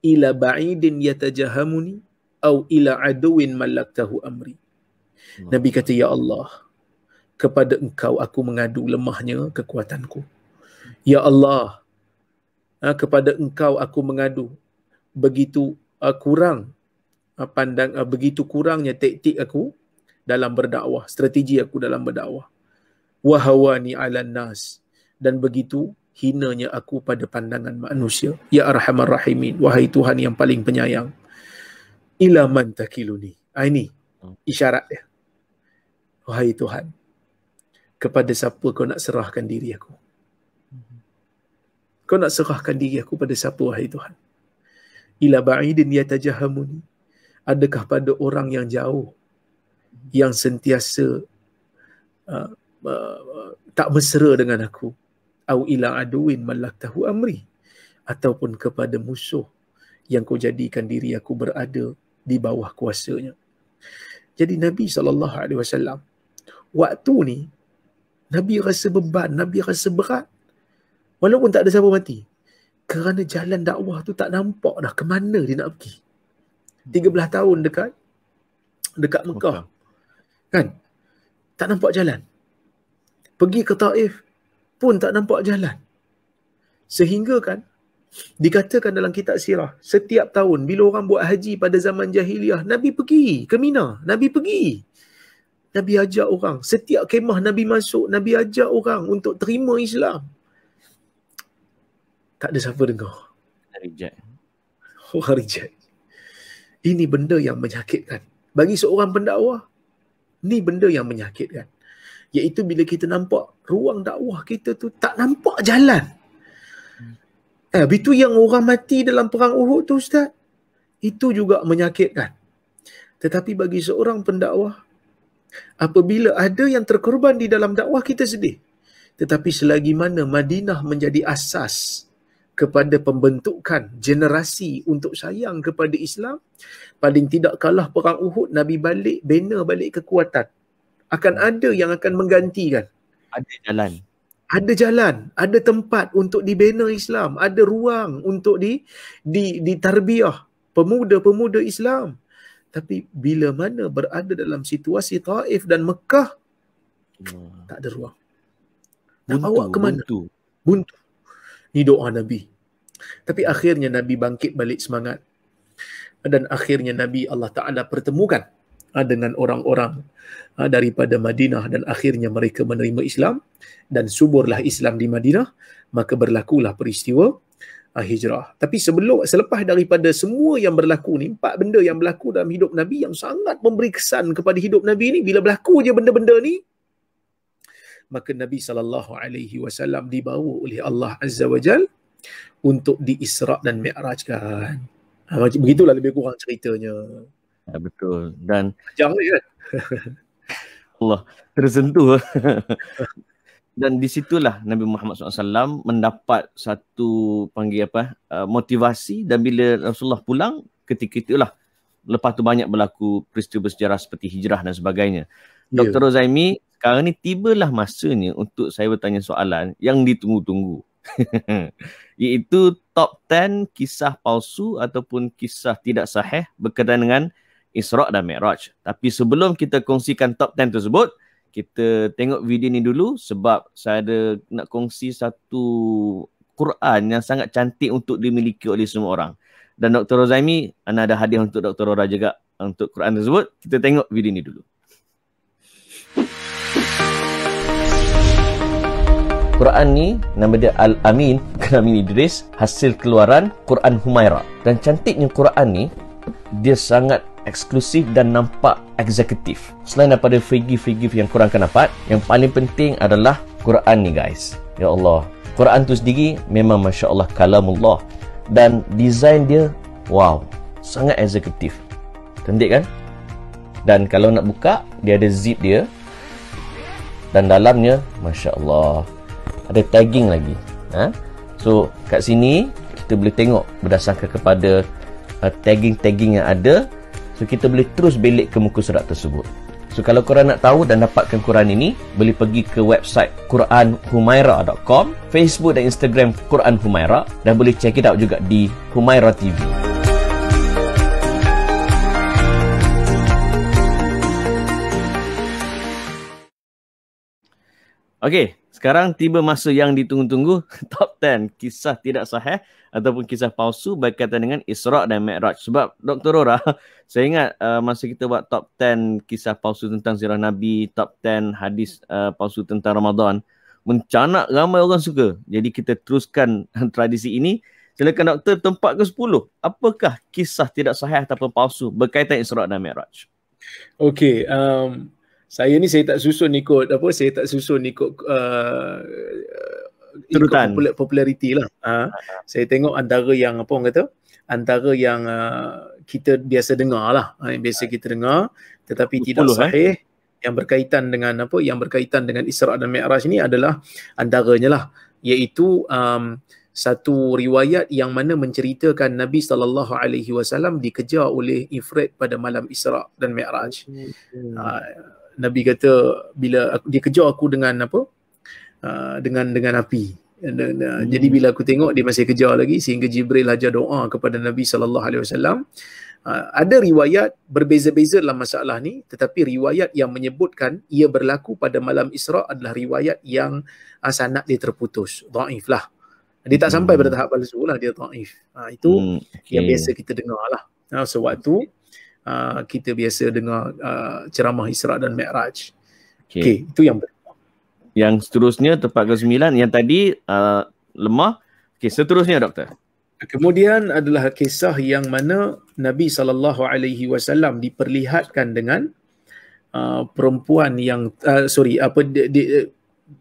ila ba'idin yatajahamuni au ila aduwin malaktahu amri nabi kata ya Allah kepada engkau aku mengadu lemahnya kekuatanku Ya Allah, ha, kepada engkau aku mengadu. Begitu ha, kurang ha, pandang begitu kurangnya taktik aku dalam berdakwah, strategi aku dalam berdakwah. Wahawani ala nas dan begitu hinanya aku pada pandangan manusia. Ya Arhamar Rahimin, wahai Tuhan yang paling penyayang. Ila man takiluni. Ini isyarat dia. Wahai Tuhan, kepada siapa kau nak serahkan diri aku? Kau nak serahkan diri aku pada siapa wahai Tuhan? Ila ba'idin ya tajahamuni. Adakah pada orang yang jauh yang sentiasa uh, uh, tak mesra dengan aku? Au ila aduin tahu amri ataupun kepada musuh yang kau jadikan diri aku berada di bawah kuasanya. Jadi Nabi sallallahu alaihi wasallam waktu ni Nabi rasa beban, Nabi rasa berat. Walaupun tak ada siapa mati. Kerana jalan dakwah tu tak nampak dah ke mana dia nak pergi. 13 tahun dekat dekat Mekah. Kan? Tak nampak jalan. Pergi ke Taif pun tak nampak jalan. Sehingga kan dikatakan dalam kitab sirah setiap tahun bila orang buat haji pada zaman jahiliah nabi pergi ke Mina nabi pergi nabi ajak orang setiap kemah nabi masuk nabi ajak orang untuk terima Islam tak ada siapa dengar. Reject. Orang oh, reject. Ini benda yang menyakitkan. Bagi seorang pendakwah, ni benda yang menyakitkan. Iaitu bila kita nampak ruang dakwah kita tu tak nampak jalan. Hmm. Eh, itu yang orang mati dalam perang Uhud tu Ustaz. Itu juga menyakitkan. Tetapi bagi seorang pendakwah, apabila ada yang terkorban di dalam dakwah kita sedih. Tetapi selagi mana Madinah menjadi asas kepada pembentukan generasi untuk sayang kepada Islam paling tidak kalah perang Uhud Nabi balik bina balik kekuatan akan ada yang akan menggantikan ada jalan ada jalan ada tempat untuk dibina Islam ada ruang untuk di di ditarbiah pemuda-pemuda Islam tapi bila mana berada dalam situasi Taif dan Mekah Wah. Hmm. tak ada ruang nak bawa awak ke mana buntu, buntu. Ini doa Nabi. Tapi akhirnya Nabi bangkit balik semangat. Dan akhirnya Nabi Allah Ta'ala pertemukan ah, dengan orang-orang ah, daripada Madinah dan akhirnya mereka menerima Islam dan suburlah Islam di Madinah maka berlakulah peristiwa ah, hijrah. Tapi sebelum selepas daripada semua yang berlaku ni empat benda yang berlaku dalam hidup Nabi yang sangat memberi kesan kepada hidup Nabi ni bila berlaku je benda-benda ni maka Nabi sallallahu alaihi wasallam dibawa oleh Allah azza wajal untuk diisra dan mi'rajkan. Ha, begitulah lebih kurang ceritanya. Ya, betul. Dan jauh kan? ya. Allah tersentuh. dan di situlah Nabi Muhammad SAW mendapat satu panggil apa eh, motivasi dan bila Rasulullah pulang ketika itulah lepas tu banyak berlaku peristiwa sejarah seperti hijrah dan sebagainya. Ya. Dr. Yeah sekarang ni tibalah masanya untuk saya bertanya soalan yang ditunggu-tunggu. Iaitu top 10 kisah palsu ataupun kisah tidak sahih berkaitan dengan Isra' dan Mi'raj. Tapi sebelum kita kongsikan top 10 tersebut, kita tengok video ni dulu sebab saya ada nak kongsi satu Quran yang sangat cantik untuk dimiliki oleh semua orang. Dan Dr. Rozaimi, anda ada hadiah untuk Dr. Rora juga untuk Quran tersebut. Kita tengok video ni dulu. Quran ni nama dia Al-Amin bukan Amin Idris hasil keluaran Quran Humaira dan cantiknya Quran ni dia sangat eksklusif dan nampak eksekutif selain daripada free yang kurang akan dapat yang paling penting adalah Quran ni guys Ya Allah Quran tu sendiri memang Masya Allah kalamullah dan desain dia wow sangat eksekutif cantik kan dan kalau nak buka dia ada zip dia dan dalamnya Masya Allah ada tagging lagi ha? so kat sini kita boleh tengok berdasarkan kepada uh, tagging-tagging uh, yang ada so kita boleh terus belik ke muka surat tersebut so kalau korang nak tahu dan dapatkan Quran ini boleh pergi ke website quranhumaira.com facebook dan instagram Quran Humaira dan boleh check it out juga di Humaira TV Okay, sekarang tiba masa yang ditunggu-tunggu top 10 kisah tidak sahih ataupun kisah palsu berkaitan dengan Israq dan Mi'raj. Sebab Dr. Rora, saya ingat uh, masa kita buat top 10 kisah palsu tentang sirah Nabi, top 10 hadis uh, palsu tentang Ramadan, mencanak ramai orang suka. Jadi kita teruskan tradisi ini. Silakan Doktor tempat ke-10. Apakah kisah tidak sahih ataupun palsu berkaitan Israq dan Mi'raj? Okay, um, saya ni saya tak susun ikut apa saya tak susun ikut uh, turutan ikut popularity lah uh, saya tengok antara yang apa orang kata antara yang uh, kita biasa dengar lah ha, yang biasa kita dengar tetapi 10, tidak eh? sahih eh? yang berkaitan dengan apa yang berkaitan dengan Isra' dan Mi'raj ni adalah antaranya lah iaitu um, satu riwayat yang mana menceritakan Nabi sallallahu alaihi wasallam dikejar oleh ifrit pada malam Isra' dan Mi'raj. Hmm. Uh, Nabi kata bila aku, dia kejar aku dengan apa uh, dengan dengan api dan, dan, hmm. jadi bila aku tengok dia masih kejar lagi sehingga Jibril ajar doa kepada Nabi sallallahu alaihi wasallam ah, ada riwayat berbeza-beza dalam masalah ni tetapi riwayat yang menyebutkan ia berlaku pada malam Isra adalah riwayat yang uh, sanad dia terputus dhaif lah dia tak hmm. sampai pada tahap palsu lah dia dhaif ha, itu hmm. okay. yang biasa kita dengar lah ha, sewaktu so, uh, kita biasa dengar uh, ceramah Isra dan Mi'raj. Okey, okay, itu yang yang seterusnya tempat ke-9 yang tadi uh, lemah. Okey, seterusnya doktor. Kemudian adalah kisah yang mana Nabi sallallahu alaihi wasallam diperlihatkan dengan uh, perempuan yang uh, sorry apa di, di,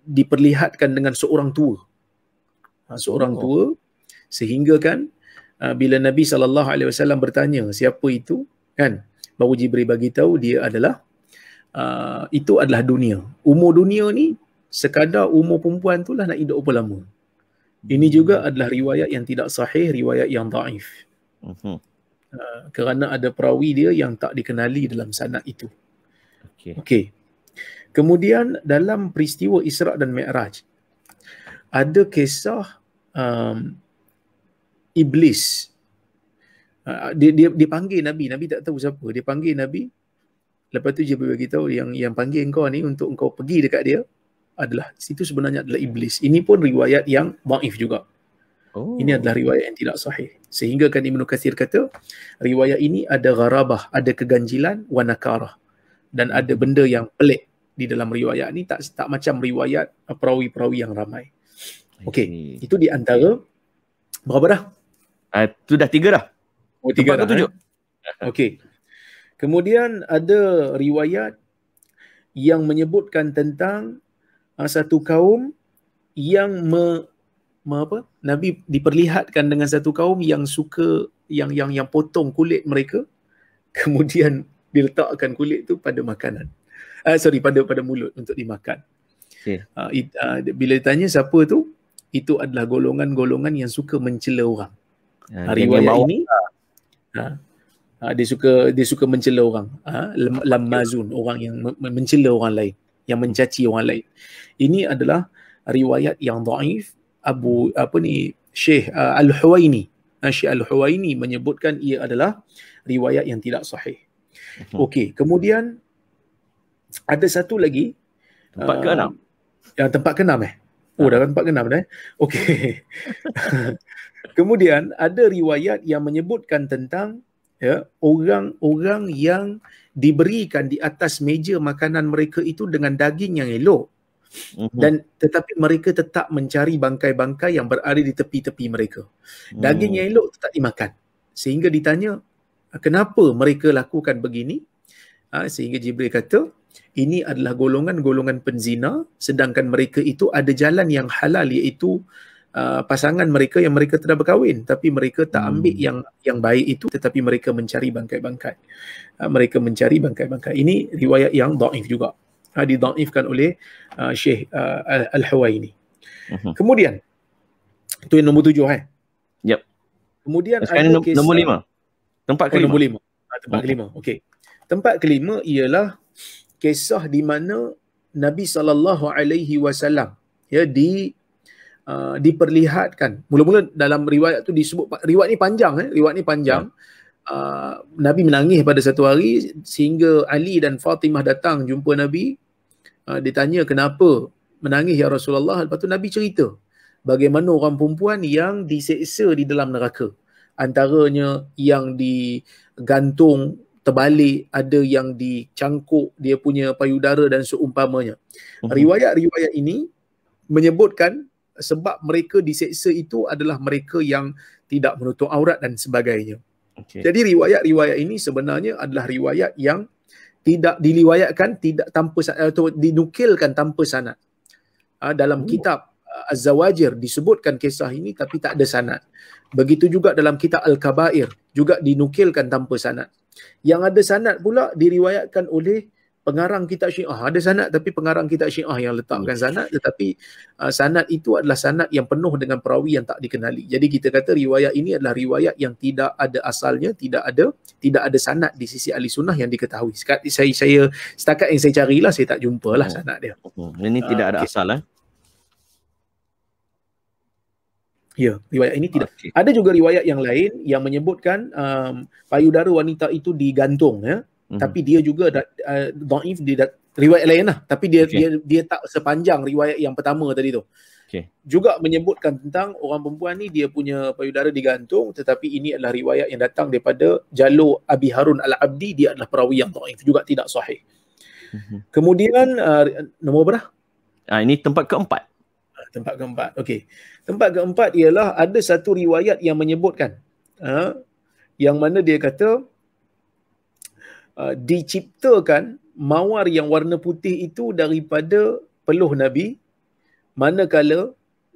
diperlihatkan dengan seorang tua. Uh, seorang oh. tua sehingga kan uh, bila Nabi sallallahu alaihi wasallam bertanya siapa itu kan baru jibril bagi tahu dia adalah uh, itu adalah dunia umur dunia ni sekadar umur perempuan tu lah nak hidup berapa lama ini hmm. juga adalah riwayat yang tidak sahih riwayat yang daif mhm. uh, kerana ada perawi dia yang tak dikenali dalam sanad itu okey okey kemudian dalam peristiwa Isra dan Mi'raj ada kisah um, iblis Ha, dia dia dia panggil nabi nabi tak tahu siapa dia panggil nabi lepas tu Jibril bagi tahu yang yang panggil engkau ni untuk engkau pergi dekat dia adalah situ sebenarnya adalah iblis ini pun riwayat yang dhaif juga oh ini adalah riwayat yang tidak sahih sehingga kan Ibnu Katsir kata riwayat ini ada gharabah ada keganjilan wa nakarah dan ada benda yang pelik di dalam riwayat ini tak tak macam riwayat perawi-perawi yang ramai okey itu di antara berapa dah ah, itu uh, dah tiga dah Oh, tiga tempat ketujuh. Eh? Okey. Kemudian ada riwayat yang menyebutkan tentang uh, satu kaum yang me, me apa nabi diperlihatkan dengan satu kaum yang suka yang yang yang potong kulit mereka kemudian diletakkan kulit tu pada makanan uh, sorry pada pada mulut untuk dimakan okay. uh, ah, it, uh, bila ditanya siapa tu itu adalah golongan-golongan yang suka mencela orang uh, riwayat ini lah. Ha? ha? dia suka dia suka mencela orang ha? lamazun orang yang mencela orang lain yang mencaci orang lain ini adalah riwayat yang dhaif Abu apa ni Syekh uh, Al-Huwaini ha, Syekh Al-Huwaini menyebutkan ia adalah riwayat yang tidak sahih mhm. okey kemudian ada satu lagi tempat uh, ke-6 yang tempat ke-6 eh Oh dah nampak genap dah eh. Okey. Kemudian ada riwayat yang menyebutkan tentang ya orang-orang yang diberikan di atas meja makanan mereka itu dengan daging yang elok. Mhm. Dan tetapi mereka tetap mencari bangkai-bangkai yang berada di tepi-tepi mereka. Hmm. Daging yang elok tetap dimakan. Sehingga ditanya, kenapa mereka lakukan begini? Ha, sehingga Jibril kata, ini adalah golongan-golongan penzina sedangkan mereka itu ada jalan yang halal iaitu uh, pasangan mereka yang mereka telah berkahwin tapi mereka tak hmm. ambil hmm. yang yang baik itu tetapi mereka mencari bangkai-bangkai uh, mereka mencari bangkai-bangkai ini riwayat yang daif juga uh, didaifkan oleh uh, Syekh uh, Al-Hawaini uh-huh. kemudian itu yang nombor tujuh eh yep. kemudian ada nombor, kes, nombor lima tempat oh, kelima oh, tempat mhm. kelima okay. tempat kelima ialah kisah di mana Nabi sallallahu alaihi wasallam ya di uh, diperlihatkan mula-mula dalam riwayat tu disebut riwayat ni panjang eh riwayat ni panjang ya. uh, Nabi menangis pada satu hari sehingga Ali dan Fatimah datang jumpa Nabi uh, ditanya kenapa menangis ya Rasulullah lepas tu Nabi cerita bagaimana orang perempuan yang diseksa di dalam neraka antaranya yang digantung terbalik, ada yang dicangkuk dia punya payudara dan seumpamanya. Uh-huh. Riwayat-riwayat ini menyebutkan sebab mereka diseksa itu adalah mereka yang tidak menutup aurat dan sebagainya. Okay. Jadi riwayat-riwayat ini sebenarnya adalah riwayat yang tidak diliwayatkan tidak tanpa atau dinukilkan tanpa sanad uh, dalam uh. kitab Az-Zawajir disebutkan kisah ini tapi tak ada sanad. Begitu juga dalam kitab Al-Kabair juga dinukilkan tanpa sanad. Yang ada sanad pula diriwayatkan oleh pengarang kitab Syiah. Ah, ada sanad tapi pengarang kitab Syiah yang letakkan hmm. sanad tetapi uh, sanad itu adalah sanad yang penuh dengan perawi yang tak dikenali. Jadi kita kata riwayat ini adalah riwayat yang tidak ada asalnya, tidak ada tidak ada sanad di sisi ahli sunnah yang diketahui. Sekat, saya saya setakat yang saya carilah saya tak jumpalah oh. sanad dia. Oh, ini uh, tidak ada ah, okay. asal eh. Ya, riwayat ini tidak. Okay. Ada juga riwayat yang lain yang menyebutkan um, payudara wanita itu digantung ya. Mm-hmm. Tapi dia juga da, uh, daif dia da, riwayat lain lah. tapi dia okay. dia dia tak sepanjang riwayat yang pertama tadi tu. Okay. Juga menyebutkan tentang orang perempuan ni dia punya payudara digantung tetapi ini adalah riwayat yang datang daripada Jalur Abi Harun Al-Abdi dia adalah perawi yang daif juga tidak sahih. Mm-hmm. Kemudian uh, nombor berapa? Ah ini tempat keempat tempat keempat. Okey. Tempat keempat ialah ada satu riwayat yang menyebutkan ha, yang mana dia kata uh, diciptakan mawar yang warna putih itu daripada peluh Nabi manakala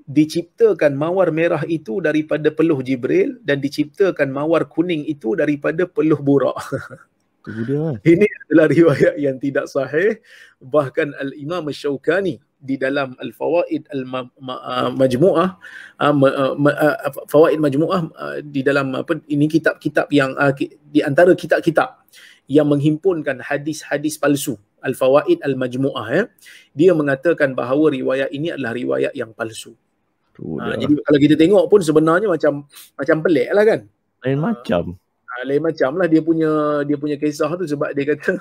diciptakan mawar merah itu daripada peluh Jibril dan diciptakan mawar kuning itu daripada peluh burak. dia lah. Kan? Ini adalah riwayat yang tidak sahih. Bahkan Al-Imam Syaukani di dalam Al-Fawaid Al-Majmu'ah ah, ah, ah, Fawaid Majmu'ah di dalam apa ini kitab-kitab yang di antara kitab-kitab yang menghimpunkan hadis-hadis palsu Al-Fawaid Al-Majmu'ah ya. dia mengatakan bahawa riwayat ini adalah riwayat yang palsu. Ha, jadi kalau kita tengok pun sebenarnya macam macam pelik lah kan. Lain macam. Ha, lain macam lah dia punya dia punya kisah tu sebab dia kata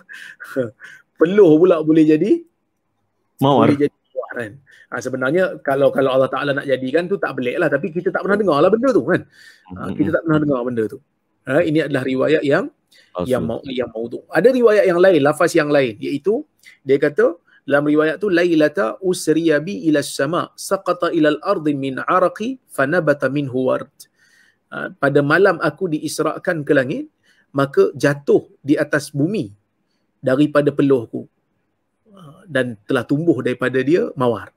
peluh pula boleh jadi mawar. Boleh jadi mawar kan. Ha, sebenarnya kalau kalau Allah Taala nak jadikan tu tak belik lah tapi kita tak pernah dengar lah benda tu kan. Ha, kita tak pernah dengar benda tu. Ha, ini adalah riwayat yang Asuh. yang mau yang mau tu. Ada riwayat yang lain, lafaz yang lain iaitu dia kata dalam riwayat tu lailata usriya bi ila sama saqata ila al-ardi min araqi fanabata minhu ward. Ah, pada malam aku diisrakan ke langit maka jatuh di atas bumi daripada peluhku ah, dan telah tumbuh daripada dia mawar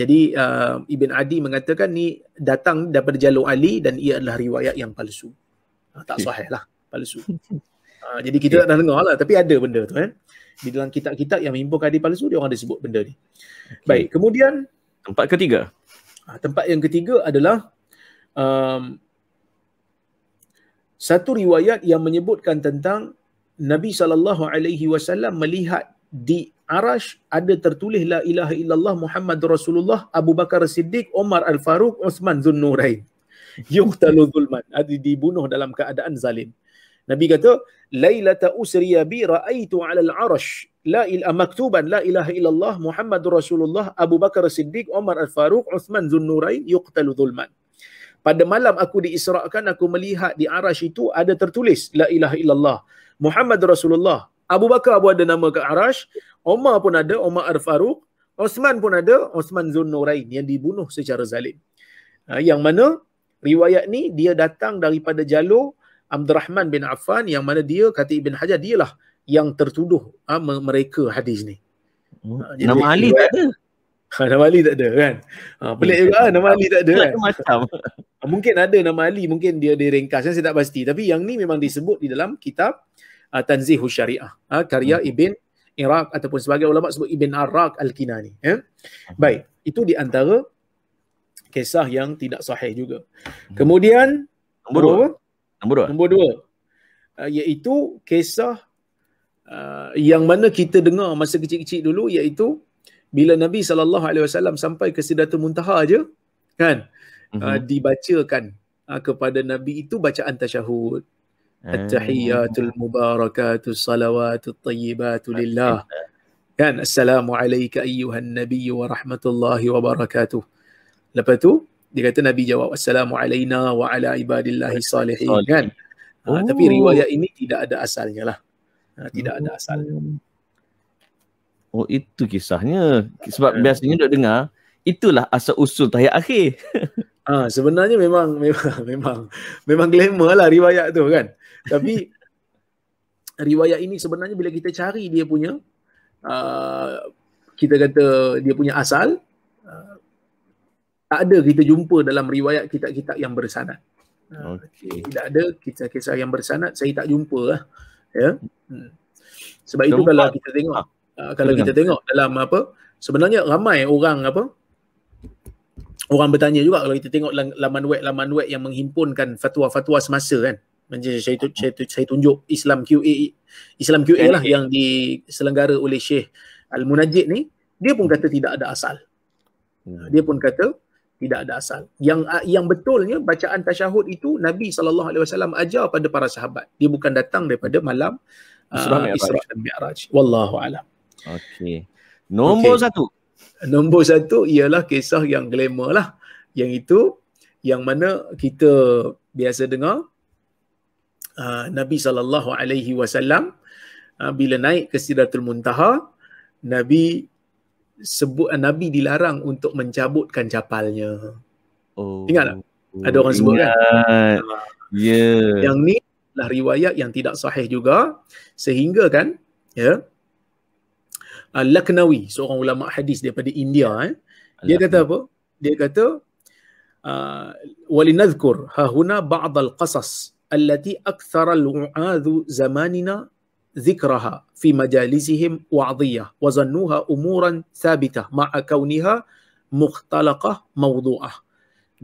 jadi uh, Ibn Adi mengatakan ni datang daripada jalur Ali dan ia adalah riwayat yang palsu tak sahih lah palsu Uh, jadi kita okay. tak dah dengar lah tapi ada benda tu kan. Di dalam kitab-kitab yang menghimpun hadis palsu dia orang ada sebut benda ni. Okay. Baik, kemudian tempat ketiga. Uh, tempat yang ketiga adalah um, satu riwayat yang menyebutkan tentang Nabi sallallahu alaihi wasallam melihat di Arash ada tertulis la ilaha illallah Muhammad Rasulullah Abu Bakar Siddiq Omar Al Faruq Uthman Zunnurain yuqtalu zulman ada dibunuh dalam keadaan zalim Nabi kata lailata usriya bi raaitu ala al arash la il maktuban la ilaha illallah Muhammad Rasulullah Abu Bakar Siddiq Omar Al Faruq Uthman Zunnurain yuqtalu zulman pada malam aku diisrakan aku melihat di arash itu ada tertulis la ilaha illallah Muhammad Rasulullah Abu Bakar pun ada nama ke arash Umar pun ada Umar al Osman pun ada Osman Zunnurain yang dibunuh secara zalim ha, yang mana riwayat ni dia datang daripada jalur Abdul Rahman bin Affan yang mana dia kata Ibn Hajar dialah yang tertuduh ha, mereka hadis ni hmm. ha, nama Ali tak ada Ha, nama Ali tak ada kan? Ha, pelik juga ha, nama Ali tak ada kan? Macam. Ha, mungkin ada nama Ali, mungkin dia diringkas, saya tak pasti. Tapi yang ni memang disebut di dalam kitab uh, Tanzihu Syariah. Ha, karya hmm. Ibn Iraq ataupun sebagai ulama sebut Ibn Arak Al-Kinani. Ya? Baik, itu di antara kisah yang tidak sahih juga. Hmm. Kemudian, nombor dua. Nombor dua. Nombor dua. Ha, uh, iaitu kisah uh, yang mana kita dengar masa kecil-kecil dulu iaitu bila Nabi sallallahu alaihi wasallam sampai ke Sidratul Muntaha aja kan mm-hmm. uh, dibacakan uh, kepada Nabi itu bacaan tasyahud mm-hmm. at-tahiyatul mubarakatus salawatut tayyibatu lillah kan assalamu alayka ayuhan nabiy wa rahmatullahi wa barakatuh lepas tu dia kata Nabi jawab assalamu alayna wa ala ibadillahi salihin kan oh. uh, tapi riwayat ini tidak ada asalnya lah uh, tidak ada asalnya oh. Oh itu kisahnya. Sebab uh, biasanya duk dengar itulah asal usul tahiyat akhir. Ah uh, sebenarnya memang memang memang memang glamour lah riwayat tu kan. Tapi riwayat ini sebenarnya bila kita cari dia punya uh, kita kata dia punya asal ah, tak ada kita jumpa dalam riwayat kitab-kitab yang bersanad. Ah, okay. Tidak ada kisah-kisah yang bersanad, saya tak jumpa lah. Ya. Hmm. Sebab Jumpa. itu kalau kita tengok, Uh, kalau kita tengok dalam apa sebenarnya ramai orang apa orang bertanya juga kalau kita tengok laman web laman web yang menghimpunkan fatwa-fatwa semasa kan macam saya, tu, saya, tu, saya tunjuk Islam QA Islam QA lah yang diselenggara oleh Syekh Al Munajjid ni dia pun kata tidak ada asal hmm. dia pun kata tidak ada asal yang ah, yang betulnya bacaan tasyahud itu Nabi saw alaihi wasallam ajar pada para sahabat dia bukan datang daripada malam ah, Isra dan Mi'raj wallahu alam Okey. Nombor okay. satu. Nombor satu ialah kisah yang glamour lah. Yang itu yang mana kita biasa dengar uh, Nabi saw. alaihi ah, bila naik ke Sidratul Muntaha, Nabi sebut ah, Nabi dilarang untuk mencabutkan capalnya. Oh. Ingat tak? Oh, Ada orang sebut kan? ingat. kan? Yeah. Ya. Yang ni lah riwayat yang tidak sahih juga sehingga kan ya yeah, uh, ah, Laknawi seorang ulama hadis daripada India eh. Dia kata apa? Dia kata ولنذكر ها هنا بعض القصص التي أكثر الوعاذ زماننا ذكرها في مجالسهم وعظية وظنوها أمورا ثابتة مع كونها مختلقة mawduah.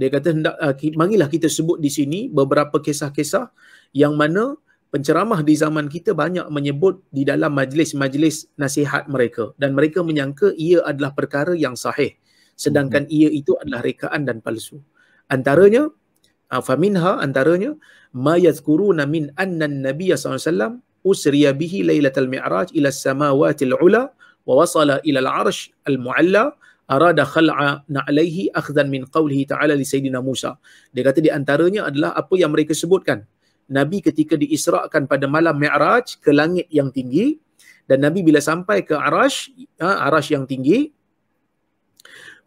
dia kata, ah, marilah kita sebut di sini beberapa kisah-kisah yang mana penceramah di zaman kita banyak menyebut di dalam majlis-majlis nasihat mereka dan mereka menyangka ia adalah perkara yang sahih sedangkan hmm ia itu adalah rekaan dan palsu antaranya ah, faminha antaranya ma yazkuruna min anna nabiy sallallahu alaihi wasallam usriya bihi lailatal mi'raj ila samawatil ula wa wasala ila al-arsh al-mu'alla arada khal'a na'alaihi akhdan min qawlihi ta'ala li sayyidina Musa. Dia kata di antaranya adalah apa yang mereka sebutkan. Nabi ketika diisrakan pada malam Mi'raj ke langit yang tinggi dan Nabi bila sampai ke Arash, ha, Arash yang tinggi,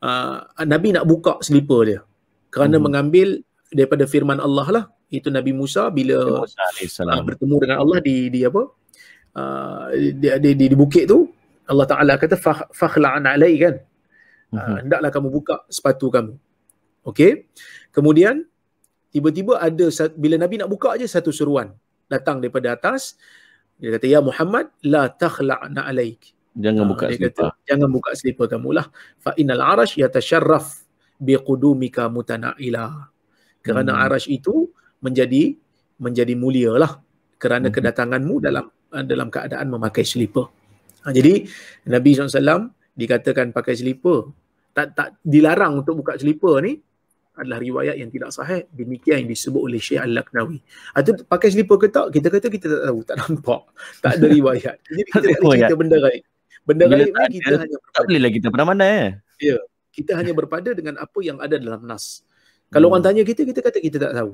uh, Nabi nak buka selipar dia kerana hmm. mengambil daripada firman Allah lah. Itu Nabi Musa bila Musa uh, bertemu dengan Allah di di apa? Uh, di, di, di, di bukit tu Allah Taala kata fakhla'an alai kan. Hmm. Hendaklah uh, kamu buka sepatu kamu. Okay Kemudian tiba-tiba ada bila Nabi nak buka je satu seruan datang daripada atas dia kata ya Muhammad la takhla'na alaik jangan ha, buka ha, selipar jangan buka selipar kamu lah fa innal arash yatasharraf bi qudumika mutana'ila kerana hmm. arash itu menjadi menjadi mulialah kerana hmm. kedatanganmu dalam dalam keadaan memakai selipar ha, jadi Nabi SAW dikatakan pakai selipar tak tak dilarang untuk buka selipar ni adalah riwayat yang tidak sahih demikian yang disebut oleh Syekh Al-Laknawi. Atau ah, pakai selipar ke tak? Kita kata kita tak tahu, tak nampak. Tak ada riwayat. Jadi kita tak cerita ya. benda raib. Benda raib ni kita, kita hanya tak boleh lah kita pernah mana eh. Ya. Kita hanya berpada dengan apa yang ada dalam nas. Kalau hmm. orang tanya kita kita kata kita tak tahu.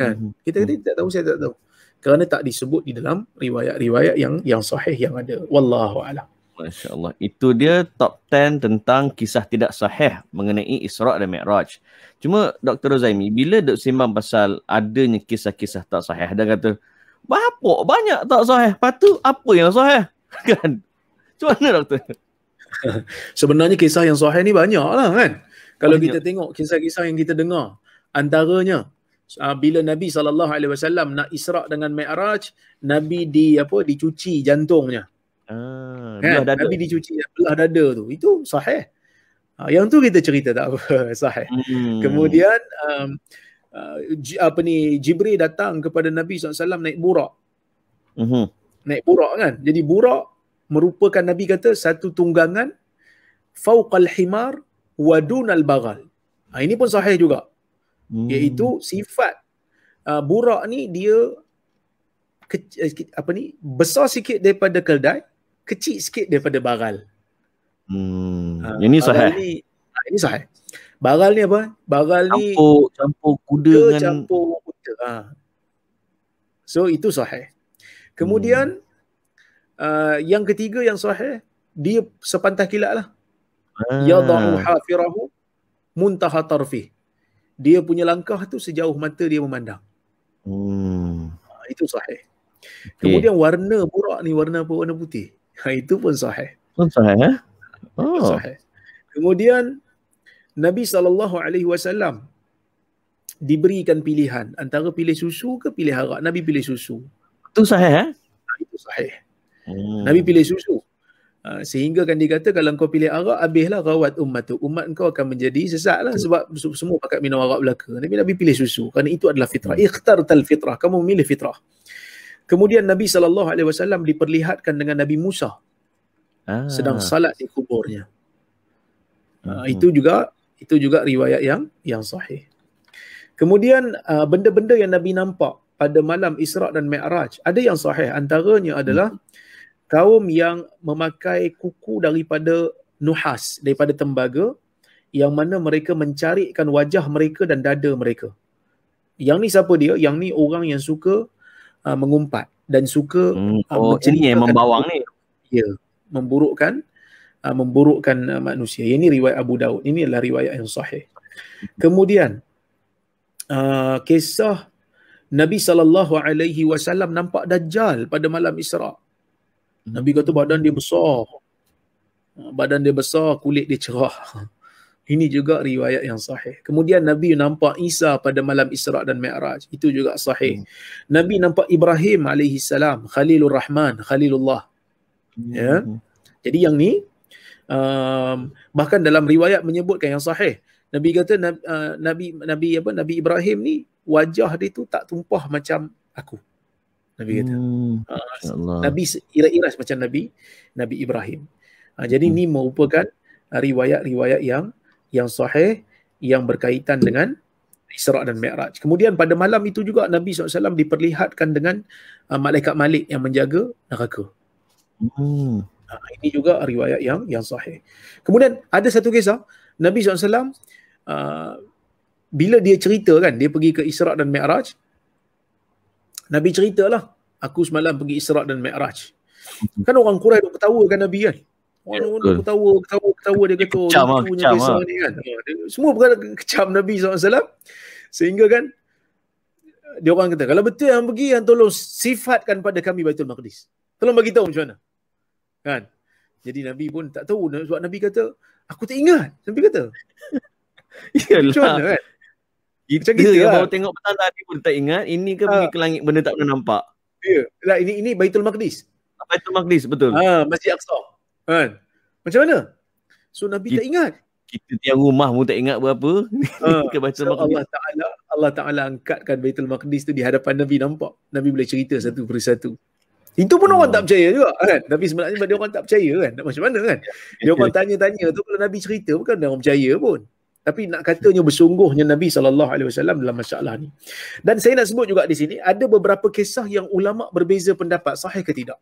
Kan? Hmm. hmm. Kita kata kita tak tahu, saya tak tahu. Kerana tak disebut di dalam riwayat-riwayat yang yang sahih yang ada. Wallahu a'lam. Masya Allah. Itu dia top 10 tentang kisah tidak sahih mengenai Isra' dan Mi'raj. Cuma Dr. Rozaimi, bila duk sembang pasal adanya kisah-kisah tak sahih, dia kata, Bapak banyak tak sahih. Lepas tu, apa yang sahih? Kan? Macam mana doktor? Sebenarnya kisah yang sahih ni kan? banyak lah kan? Banyak. Kalau kita tengok kisah-kisah yang kita dengar, antaranya, uh, bila Nabi SAW nak isra' dengan Mi'raj, Nabi di apa dicuci jantungnya. Ah, kan? dada. Nabi dicuci yang belah dada tu. Itu sahih. Ha, yang tu kita cerita tak apa. sahih. Hmm. Kemudian um, uh, apa ni Jibril datang kepada Nabi SAW naik burak. Uh-huh. Naik burak kan. Jadi burak merupakan Nabi kata satu tunggangan fauqal himar wa bagal. Ha, ah, ini pun sahih juga. Hmm. Iaitu sifat uh, burak ni dia ke, eh, apa ni besar sikit daripada keldai kecil sikit daripada baral. Hmm. Ha, ini sah. Ini, ha, ini sahih. Baral ni apa? Baral ni campur campur kuda dengan campur kuda. Ha. So itu sah. Kemudian hmm. uh, yang ketiga yang sah dia sepantah kilat lah. Ah. Ya dahu hafirahu muntaha tarfih. Dia punya langkah tu sejauh mata dia memandang. Hmm. Ha, itu sah. Okay. Kemudian warna burak ni warna apa? Warna putih itu pun sahih. Pun sahih eh? Oh. Sahih. Kemudian Nabi saw diberikan pilihan antara pilih susu ke pilih arak. Nabi pilih susu. Itu sahih eh? Itu sahih. Hmm. Nabi pilih susu. Ah, sehingga kan dikata kalau kau pilih arak habislah rawat umat tu. Umat kau akan menjadi sesat lah sebab semua pakai minum arak belaka. Nabi Nabi pilih susu kerana itu adalah fitrah. Hmm. Ikhtar tal fitrah. Kamu memilih fitrah. Kemudian Nabi sallallahu alaihi wasallam diperlihatkan dengan Nabi Musa ah. sedang salat di kuburnya. Uh-huh. Itu juga itu juga riwayat yang yang sahih. Kemudian uh, benda-benda yang Nabi nampak pada malam Isra' dan Mi'raj ada yang sahih antaranya adalah uh-huh. kaum yang memakai kuku daripada nuhas daripada tembaga yang mana mereka mencarikan wajah mereka dan dada mereka. Yang ni siapa dia? Yang ni orang yang suka uh, mengumpat dan suka hmm. Uh, oh, ini yang membawang ni ya memburukkan uh, memburukkan uh, manusia ini riwayat Abu Daud ini adalah riwayat yang sahih kemudian uh, kisah Nabi sallallahu alaihi wasallam nampak dajjal pada malam Isra. Nabi kata badan dia besar. Badan dia besar, kulit dia cerah. Ini juga riwayat yang sahih. Kemudian Nabi nampak Isa pada malam Isra' dan Mi'raj. Itu juga sahih. Hmm. Nabi nampak Ibrahim alaihi salam, Khalilur Rahman, Khalilullah. Hmm. Ya. Jadi yang ni um, bahkan dalam riwayat menyebutkan yang sahih. Nabi kata Nabi uh, Nabi, Nabi apa Nabi Ibrahim ni wajah dia tu tak tumpah macam aku. Nabi kata. Hmm. Uh, Nabi iras-iras macam Nabi Nabi Ibrahim. Uh, jadi hmm. ni merupakan uh, riwayat-riwayat yang yang sahih yang berkaitan dengan Isra' dan Mi'raj. Kemudian pada malam itu juga Nabi SAW diperlihatkan dengan uh, Malaikat Malik yang menjaga neraka. Hmm. Uh, ini juga riwayat yang yang sahih. Kemudian ada satu kisah, Nabi SAW uh, bila dia cerita kan, dia pergi ke Isra' dan Mi'raj, Nabi ceritalah, aku semalam pergi Isra' dan Mi'raj. Kan orang Quraisy tak ketawa kan Nabi kan? Orang pun ya, yeah. ketawa, ketawa, ketawa dia kata kecam, oh, kecam, kecam lah. kan. Ha, semua perkara kecam Nabi SAW. Sehingga kan, dia orang kata, kalau betul yang pergi, yang tolong sifatkan pada kami Baitul Maqdis. Tolong bagi tahu macam mana. Kan? Jadi Nabi pun tak tahu. Sebab Nabi kata, aku tak ingat. Nabi kata. Yalah. Macam mana kan? Itu macam kita lah. baru tengok petang tadi pun tak ingat. Ini ke ha. pergi ke langit benda tak pernah nampak? Yeah. Lah, ini ini Baitul Maqdis. Baitul Maqdis, betul. Ha, Masjid Aqsa. Kan? Macam mana? So Nabi kita, tak ingat. Kita tiang rumah pun tak ingat berapa. Ha. Uh, so Allah Ta'ala Allah Ta'ala angkatkan Baitul Maqdis tu di hadapan Nabi nampak. Nabi boleh cerita satu per satu. Itu pun orang oh. tak percaya juga kan. Tapi sebenarnya dia orang tak percaya kan. Nak macam mana kan. Dia orang tanya-tanya tu kalau Nabi cerita bukan dia orang percaya pun. Tapi nak katanya bersungguhnya Nabi SAW dalam masalah ni. Dan saya nak sebut juga di sini ada beberapa kisah yang ulama' berbeza pendapat sahih ke tidak.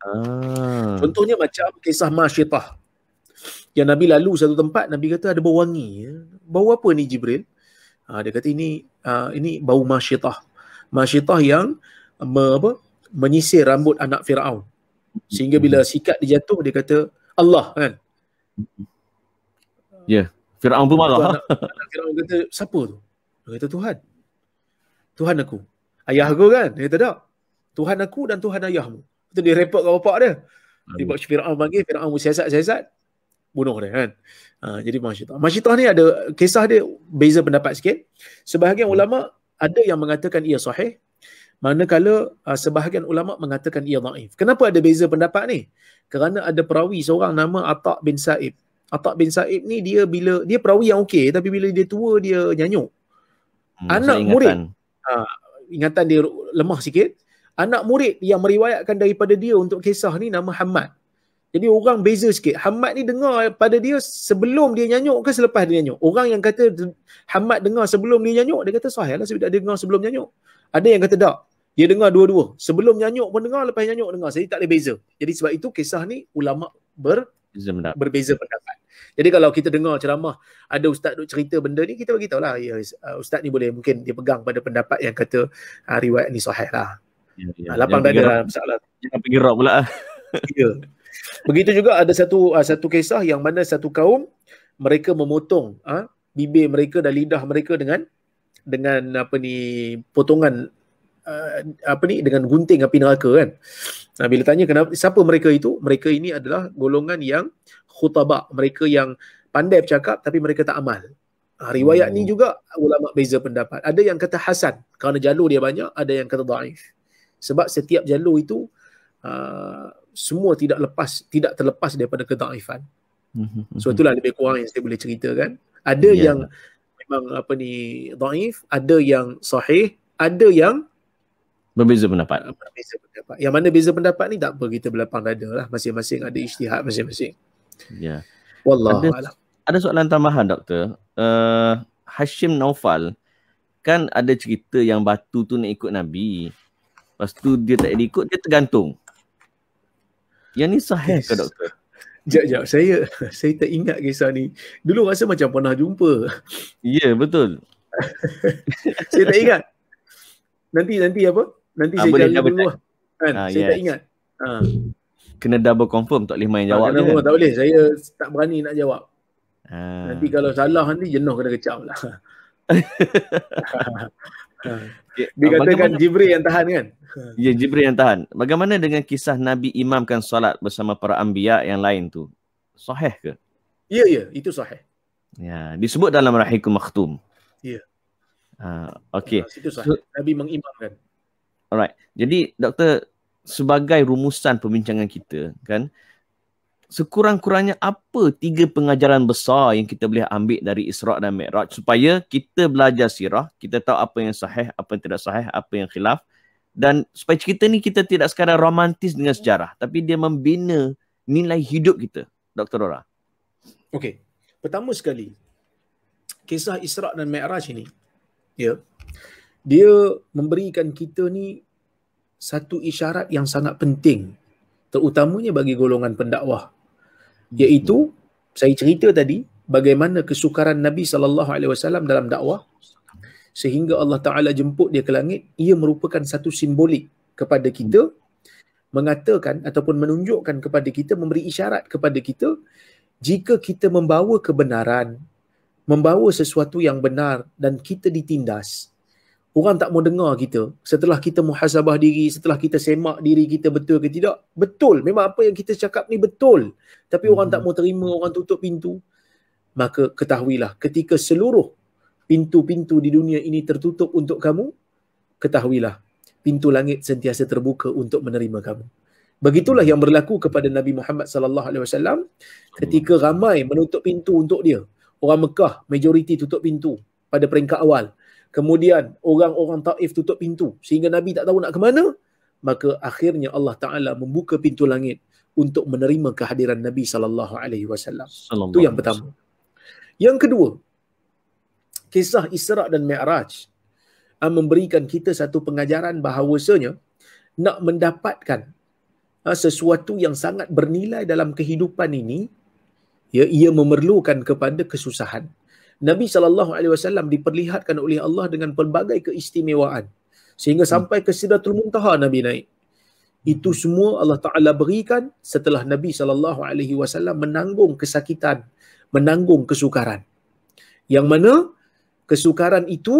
Ah. Contohnya macam kisah Masyidah. Yang Nabi lalu satu tempat, Nabi kata ada bau wangi. Ya. Bau apa ni Jibril? Uh, dia kata ini uh, ini bau Masyidah. Masyidah yang me- apa? menyisir rambut anak Fir'aun. Sehingga bila hmm. sikat dia jatuh, dia kata Allah kan? Ya, yeah. Fir'aun pun marah. Anak, anak Fir'aun kata, siapa tu? Dia kata Tuhan. Tuhan aku. Ayah aku kan? Dia kata tak. Tuhan aku dan Tuhan ayahmu itu tu dia report kat bapak dia. Dia buat Fir'aun panggil, Fir'aun musyazat-syazat, bunuh dia kan. Ha, jadi Masyidah. Masyidah ni ada kisah dia beza pendapat sikit. Sebahagian hmm. ulama' ada yang mengatakan ia sahih. Manakala uh, sebahagian ulama' mengatakan ia naif. Kenapa ada beza pendapat ni? Kerana ada perawi seorang nama Atak bin Sa'ib. Atak bin Sa'ib ni dia bila, dia perawi yang okey tapi bila dia tua dia nyanyuk. Hmm, Anak ingatan. murid. Uh, ingatan dia lemah sikit anak murid yang meriwayatkan daripada dia untuk kisah ni nama Hamad. Jadi orang beza sikit. Hamad ni dengar pada dia sebelum dia nyanyuk ke selepas dia nyanyuk. Orang yang kata Hamad dengar sebelum dia nyanyuk, dia kata sahih lah sebab dia dengar sebelum nyanyuk. Ada yang kata tak. Dia dengar dua-dua. Sebelum nyanyuk pun dengar, lepas nyanyuk dengar. Jadi tak ada beza. Jadi sebab itu kisah ni ulama ber Zemdak. berbeza pendapat. Jadi kalau kita dengar ceramah ada ustaz duk cerita benda ni kita bagi lah ya, uh, ustaz ni boleh mungkin dia pegang pada pendapat yang kata ah, riwayat ni sahih lah. Ya, ya. Ah, lapang dada dalam masalah. Jangan pergi rock pula. ya. Begitu juga ada satu uh, satu kisah yang mana satu kaum mereka memotong uh, bibir mereka dan lidah mereka dengan dengan apa ni potongan uh, apa ni dengan gunting api neraka kan. Nah bila tanya kenapa siapa mereka itu? Mereka ini adalah golongan yang khutaba, mereka yang pandai bercakap tapi mereka tak amal. Ha, riwayat hmm. ni oh. juga ulama beza pendapat. Ada yang kata hasan kerana jalur dia banyak, ada yang kata daif sebab setiap jalur itu uh, semua tidak lepas tidak terlepas daripada kedaifan. Mhm, mhm. So itulah lebih kurang yang saya boleh cerita kan. Ada yeah. yang memang apa ni dhaif, ada yang sahih, ada yang berbeza pendapat. Ah, berbeza pendapat. Yang mana beza pendapat ni tak apa kita berlapang dada lah masing-masing ada ijtihad masing-masing. Ya. Yeah. Wallah ada, Ada soalan tambahan doktor. Uh, Hashim Naufal kan ada cerita yang batu tu nak ikut Nabi. Lepas tu dia tak ada ikut, dia tergantung. Yang ni sahih yes. ke doktor? Sekejap, sekejap. Saya, saya tak ingat kisah ni. Dulu rasa macam pernah jumpa. Ya, yeah, betul. saya tak ingat. Nanti, nanti apa? Nanti ha, saya cari dulu. Lah. Kan? Ha, saya yes. tak ingat. Ha. Kena double confirm tak boleh main ha, jawab. Kena kan? tak boleh. Saya tak berani nak jawab. Ha. Nanti kalau salah nanti jenuh kena kecam lah. Ha. Ha. Dikatakan Jibril yang tahan kan? Ya, Jibril yang tahan. Bagaimana dengan kisah Nabi imamkan solat bersama para ambiya yang lain tu? Sahih ke? Ya, ya. Itu sahih. Ya, disebut dalam Rahikul Maktum. Ya. Uh, ha, okay. Ya, itu sahih. So, Nabi mengimamkan. Alright. Jadi, Doktor, sebagai rumusan perbincangan kita, kan, sekurang-kurangnya apa tiga pengajaran besar yang kita boleh ambil dari Isra' dan Mi'raj supaya kita belajar sirah, kita tahu apa yang sahih, apa yang tidak sahih, apa yang khilaf dan supaya kita ni kita tidak sekadar romantis dengan sejarah tapi dia membina nilai hidup kita. Dr. Ora. Okey. Pertama sekali, kisah Isra' dan Mi'raj ini, ya, yeah, dia memberikan kita ni satu isyarat yang sangat penting terutamanya bagi golongan pendakwah iaitu saya cerita tadi bagaimana kesukaran Nabi sallallahu alaihi wasallam dalam dakwah sehingga Allah Taala jemput dia ke langit ia merupakan satu simbolik kepada kita mengatakan ataupun menunjukkan kepada kita memberi isyarat kepada kita jika kita membawa kebenaran membawa sesuatu yang benar dan kita ditindas orang tak mau dengar kita setelah kita muhasabah diri, setelah kita semak diri kita betul ke tidak. Betul, memang apa yang kita cakap ni betul. Tapi hmm. orang tak hmm. mau terima, orang tutup pintu. Maka ketahuilah ketika seluruh pintu-pintu di dunia ini tertutup untuk kamu, ketahuilah pintu langit sentiasa terbuka untuk menerima kamu. Begitulah yang berlaku kepada Nabi Muhammad sallallahu alaihi wasallam ketika ramai menutup pintu untuk dia. Orang Mekah majoriti tutup pintu pada peringkat awal kemudian orang-orang Taif tutup pintu sehingga Nabi tak tahu nak ke mana maka akhirnya Allah Taala membuka pintu langit untuk menerima kehadiran Nabi sallallahu alaihi wasallam itu yang pertama yang kedua kisah Isra dan Mi'raj ah, memberikan kita satu pengajaran bahawasanya nak mendapatkan ah, sesuatu yang sangat bernilai dalam kehidupan ini ya, ia memerlukan kepada kesusahan Nabi sallallahu alaihi wasallam diperlihatkan oleh Allah dengan pelbagai keistimewaan sehingga hmm. sampai ke Sidratul Muntaha Nabi naik. Itu hmm. semua Allah Taala berikan setelah Nabi sallallahu alaihi wasallam menanggung kesakitan, menanggung kesukaran. Yang mana kesukaran itu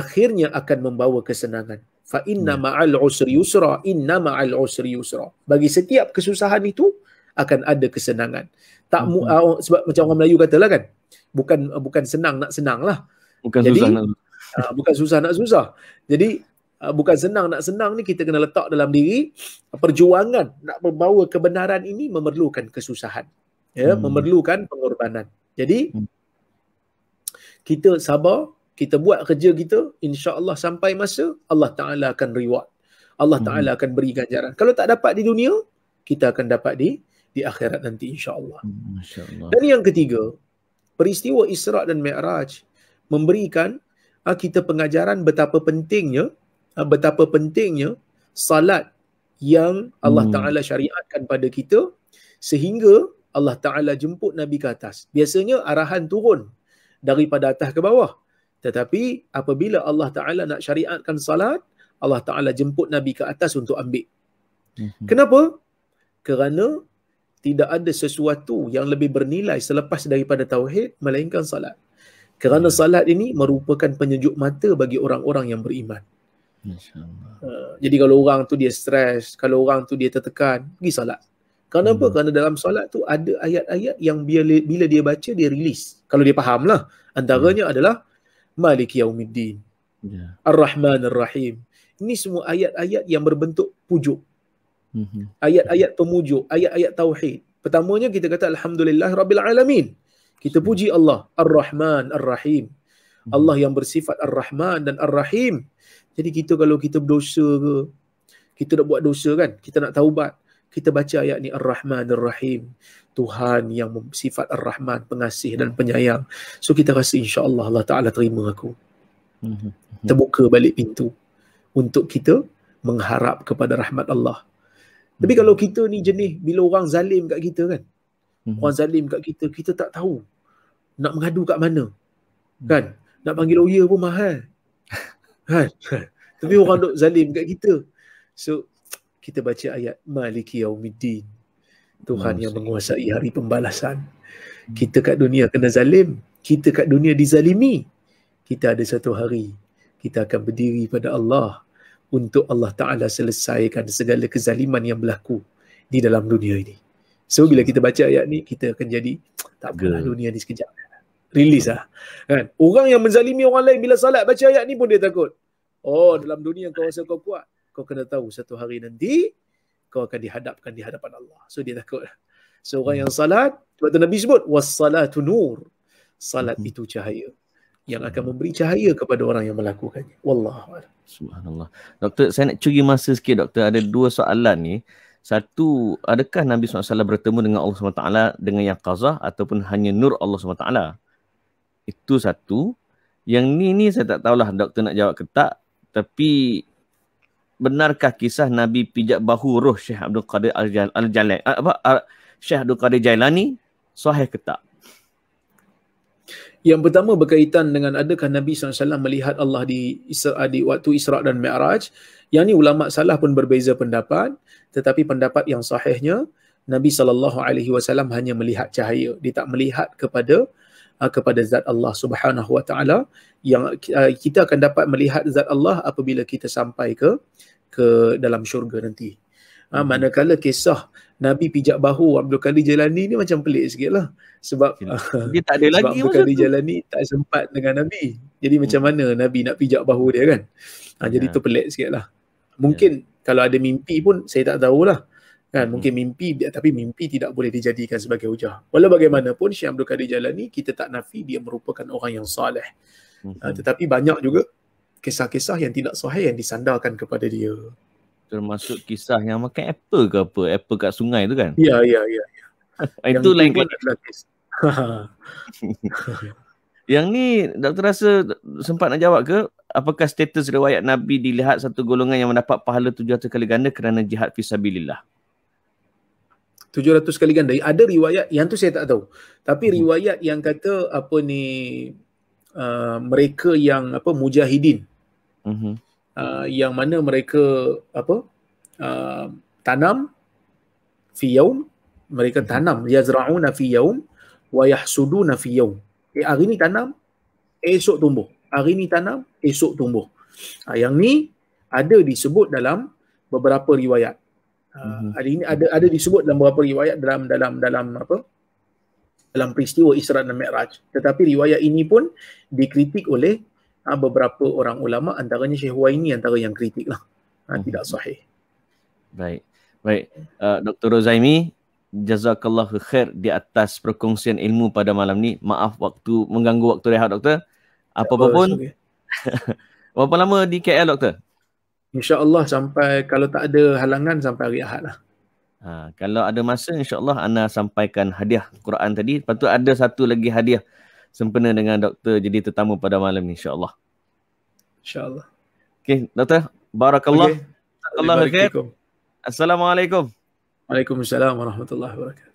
akhirnya akan membawa kesenangan. Fa inna hmm. ma'al usri yusra, inna ma'al usri yusra. Bagi setiap kesusahan itu akan ada kesenangan. Tak mu, uh, sebab macam orang Melayu katalah kan, bukan uh, bukan senang nak senang lah. Bukan Jadi, susah nak susah. Uh, bukan susah nak susah. Jadi uh, bukan senang nak senang ni kita kena letak dalam diri perjuangan nak membawa kebenaran ini memerlukan kesusahan. Ya, hmm. memerlukan pengorbanan. Jadi hmm. kita sabar, kita buat kerja kita, insya-Allah sampai masa Allah Taala akan reward. Allah hmm. Taala akan beri ganjaran. Kalau tak dapat di dunia, kita akan dapat di di akhirat nanti insya-Allah. Hmm, insya Dan yang ketiga, peristiwa Isra dan Mi'raj memberikan uh, kita pengajaran betapa pentingnya uh, betapa pentingnya salat yang Allah hmm. Taala syariatkan pada kita sehingga Allah Taala jemput Nabi ke atas. Biasanya arahan turun daripada atas ke bawah. Tetapi apabila Allah Taala nak syariatkan salat, Allah Taala jemput Nabi ke atas untuk ambil. Hmm. Kenapa? Kerana tidak ada sesuatu yang lebih bernilai selepas daripada tauhid melainkan salat. Kerana ya. salat ini merupakan penyejuk mata bagi orang-orang yang beriman. Uh, jadi kalau orang tu dia stres, kalau orang tu dia tertekan, pergi salat. Kenapa? Hmm. Kerana dalam salat tu ada ayat-ayat yang bila, bila dia baca dia rilis. Kalau dia faham lah. Antaranya hmm. adalah Maliki Yaumiddin. Yeah. Ar-Rahman Ar-Rahim. Ini semua ayat-ayat yang berbentuk pujuk. Mhm. Ayat-ayat pemujuk, ayat-ayat tauhid. Pertamanya kita kata alhamdulillah rabbil alamin. Kita puji Allah Ar-Rahman Ar-Rahim. Mhm. Allah yang bersifat Ar-Rahman dan Ar-Rahim. Jadi kita kalau kita berdosa ke, kita nak buat dosa kan, kita nak taubat, kita baca ayat ni Ar-Rahman Ar-Rahim. Tuhan yang bersifat Ar-Rahman, pengasih dan mhm. penyayang. So kita rasa insya-Allah Allah Taala terima aku. Terbuka balik pintu untuk kita mengharap kepada rahmat Allah tapi hmm. kalau kita ni jenis bila orang zalim kat kita kan. Hmm. Orang zalim kat kita, kita tak tahu nak mengadu kat mana. Hmm. Kan? Nak panggil lawyer pun mahal. kan? Tapi orang dok zalim kat kita. So, kita baca ayat Maliki Yaumiddin. Tuhan yang menguasai hari pembalasan. Hmm. Kita kat dunia kena zalim. Kita kat dunia dizalimi. Kita ada satu hari. Kita akan berdiri pada Allah untuk Allah Ta'ala selesaikan segala kezaliman yang berlaku di dalam dunia ini. So bila kita baca ayat ni, kita akan jadi tak apalah dunia ni sekejap. Release lah. Kan? Orang yang menzalimi orang lain bila salat baca ayat ni pun dia takut. Oh dalam dunia kau rasa kau kuat. Kau kena tahu satu hari nanti kau akan dihadapkan di hadapan Allah. So dia takut. So orang yang hmm. salat, waktu Nabi sebut, was salatu nur. Salat hmm. itu cahaya yang akan hmm. memberi cahaya kepada orang yang melakukannya. Wallahu Subhanallah. Doktor, saya nak curi masa sikit doktor. Ada dua soalan ni. Satu, adakah Nabi SAW bertemu dengan Allah SWT dengan yang qazah ataupun hanya nur Allah SWT? Itu satu. Yang ni ni saya tak tahulah doktor nak jawab ke tak. Tapi benarkah kisah Nabi pijak bahu roh Syekh Abdul Qadir Al-Jalani? Apa? Syekh Abdul Qadir Jailani? Sahih ke tak? Yang pertama berkaitan dengan adakah Nabi SAW melihat Allah di, isra, di waktu Isra' dan Mi'raj. Yang ini ulama' salah pun berbeza pendapat. Tetapi pendapat yang sahihnya, Nabi saw hanya melihat cahaya dia tak melihat kepada ah, kepada zat Allah Subhanahu wa taala yang ah, kita akan dapat melihat zat Allah apabila kita sampai ke ke dalam syurga nanti. Uh, manakala kisah Nabi pijak bahu Abdul Kadir Jalani ni macam pelik sikit lah. Sebab dia tak ada lagi Abdul Kadir Jalani tak sempat dengan Nabi. Jadi hmm. macam mana Nabi nak pijak bahu dia kan. Ha, jadi yeah. tu pelik sikit lah. Mungkin yeah. kalau ada mimpi pun saya tak tahulah. Kan? Hmm. Mungkin mimpi tapi mimpi tidak boleh dijadikan sebagai ujah. Walau bagaimanapun Syekh Abdul Kadir Jalani kita tak nafi dia merupakan orang yang salih. Ha, hmm. Ha, tetapi banyak juga kisah-kisah yang tidak sahih yang disandarkan kepada dia. Termasuk kisah yang makan apple ke apa? Apple kat sungai tu kan? Ya, ya, ya. ya. Ah, yang itu lain kan? yang ni doktor rasa sempat nak jawab ke? Apakah status riwayat Nabi dilihat satu golongan yang mendapat pahala 700 kali ganda kerana jihad fisabilillah? 700 kali ganda. Ada riwayat, yang tu saya tak tahu. Tapi hmm. riwayat yang kata apa ni, uh, mereka yang apa mujahidin, hmm uh, yang mana mereka apa uh, tanam fi yaum mereka mhm. tanam yazrauna fi yaum wa yahsuduna fi yaum eh, hari ni tanam esok tumbuh hari ni tanam esok tumbuh uh, yang ni ada disebut dalam beberapa riwayat uh, hari ini ada ada disebut dalam beberapa riwayat dalam dalam dalam apa dalam peristiwa Isra dan Mi'raj tetapi riwayat ini pun dikritik oleh ha, beberapa orang ulama antaranya Syekh Huaini antara yang kritik lah ha, hmm. tidak sahih baik baik uh, Dr. Rozaimi jazakallah khair di atas perkongsian ilmu pada malam ni maaf waktu mengganggu waktu rehat doktor apa apa pun berapa lama di KL doktor insyaallah sampai kalau tak ada halangan sampai hari Ahad lah Ha, kalau ada masa insyaAllah Ana sampaikan hadiah Quran tadi. Lepas tu ada satu lagi hadiah sempena dengan doktor jadi tetamu pada malam ni insyaallah. Insyaallah. Okay, doktor, barakallah. Okay. Barakallahu Assalamualaikum. Waalaikumsalam warahmatullahi wabarakatuh.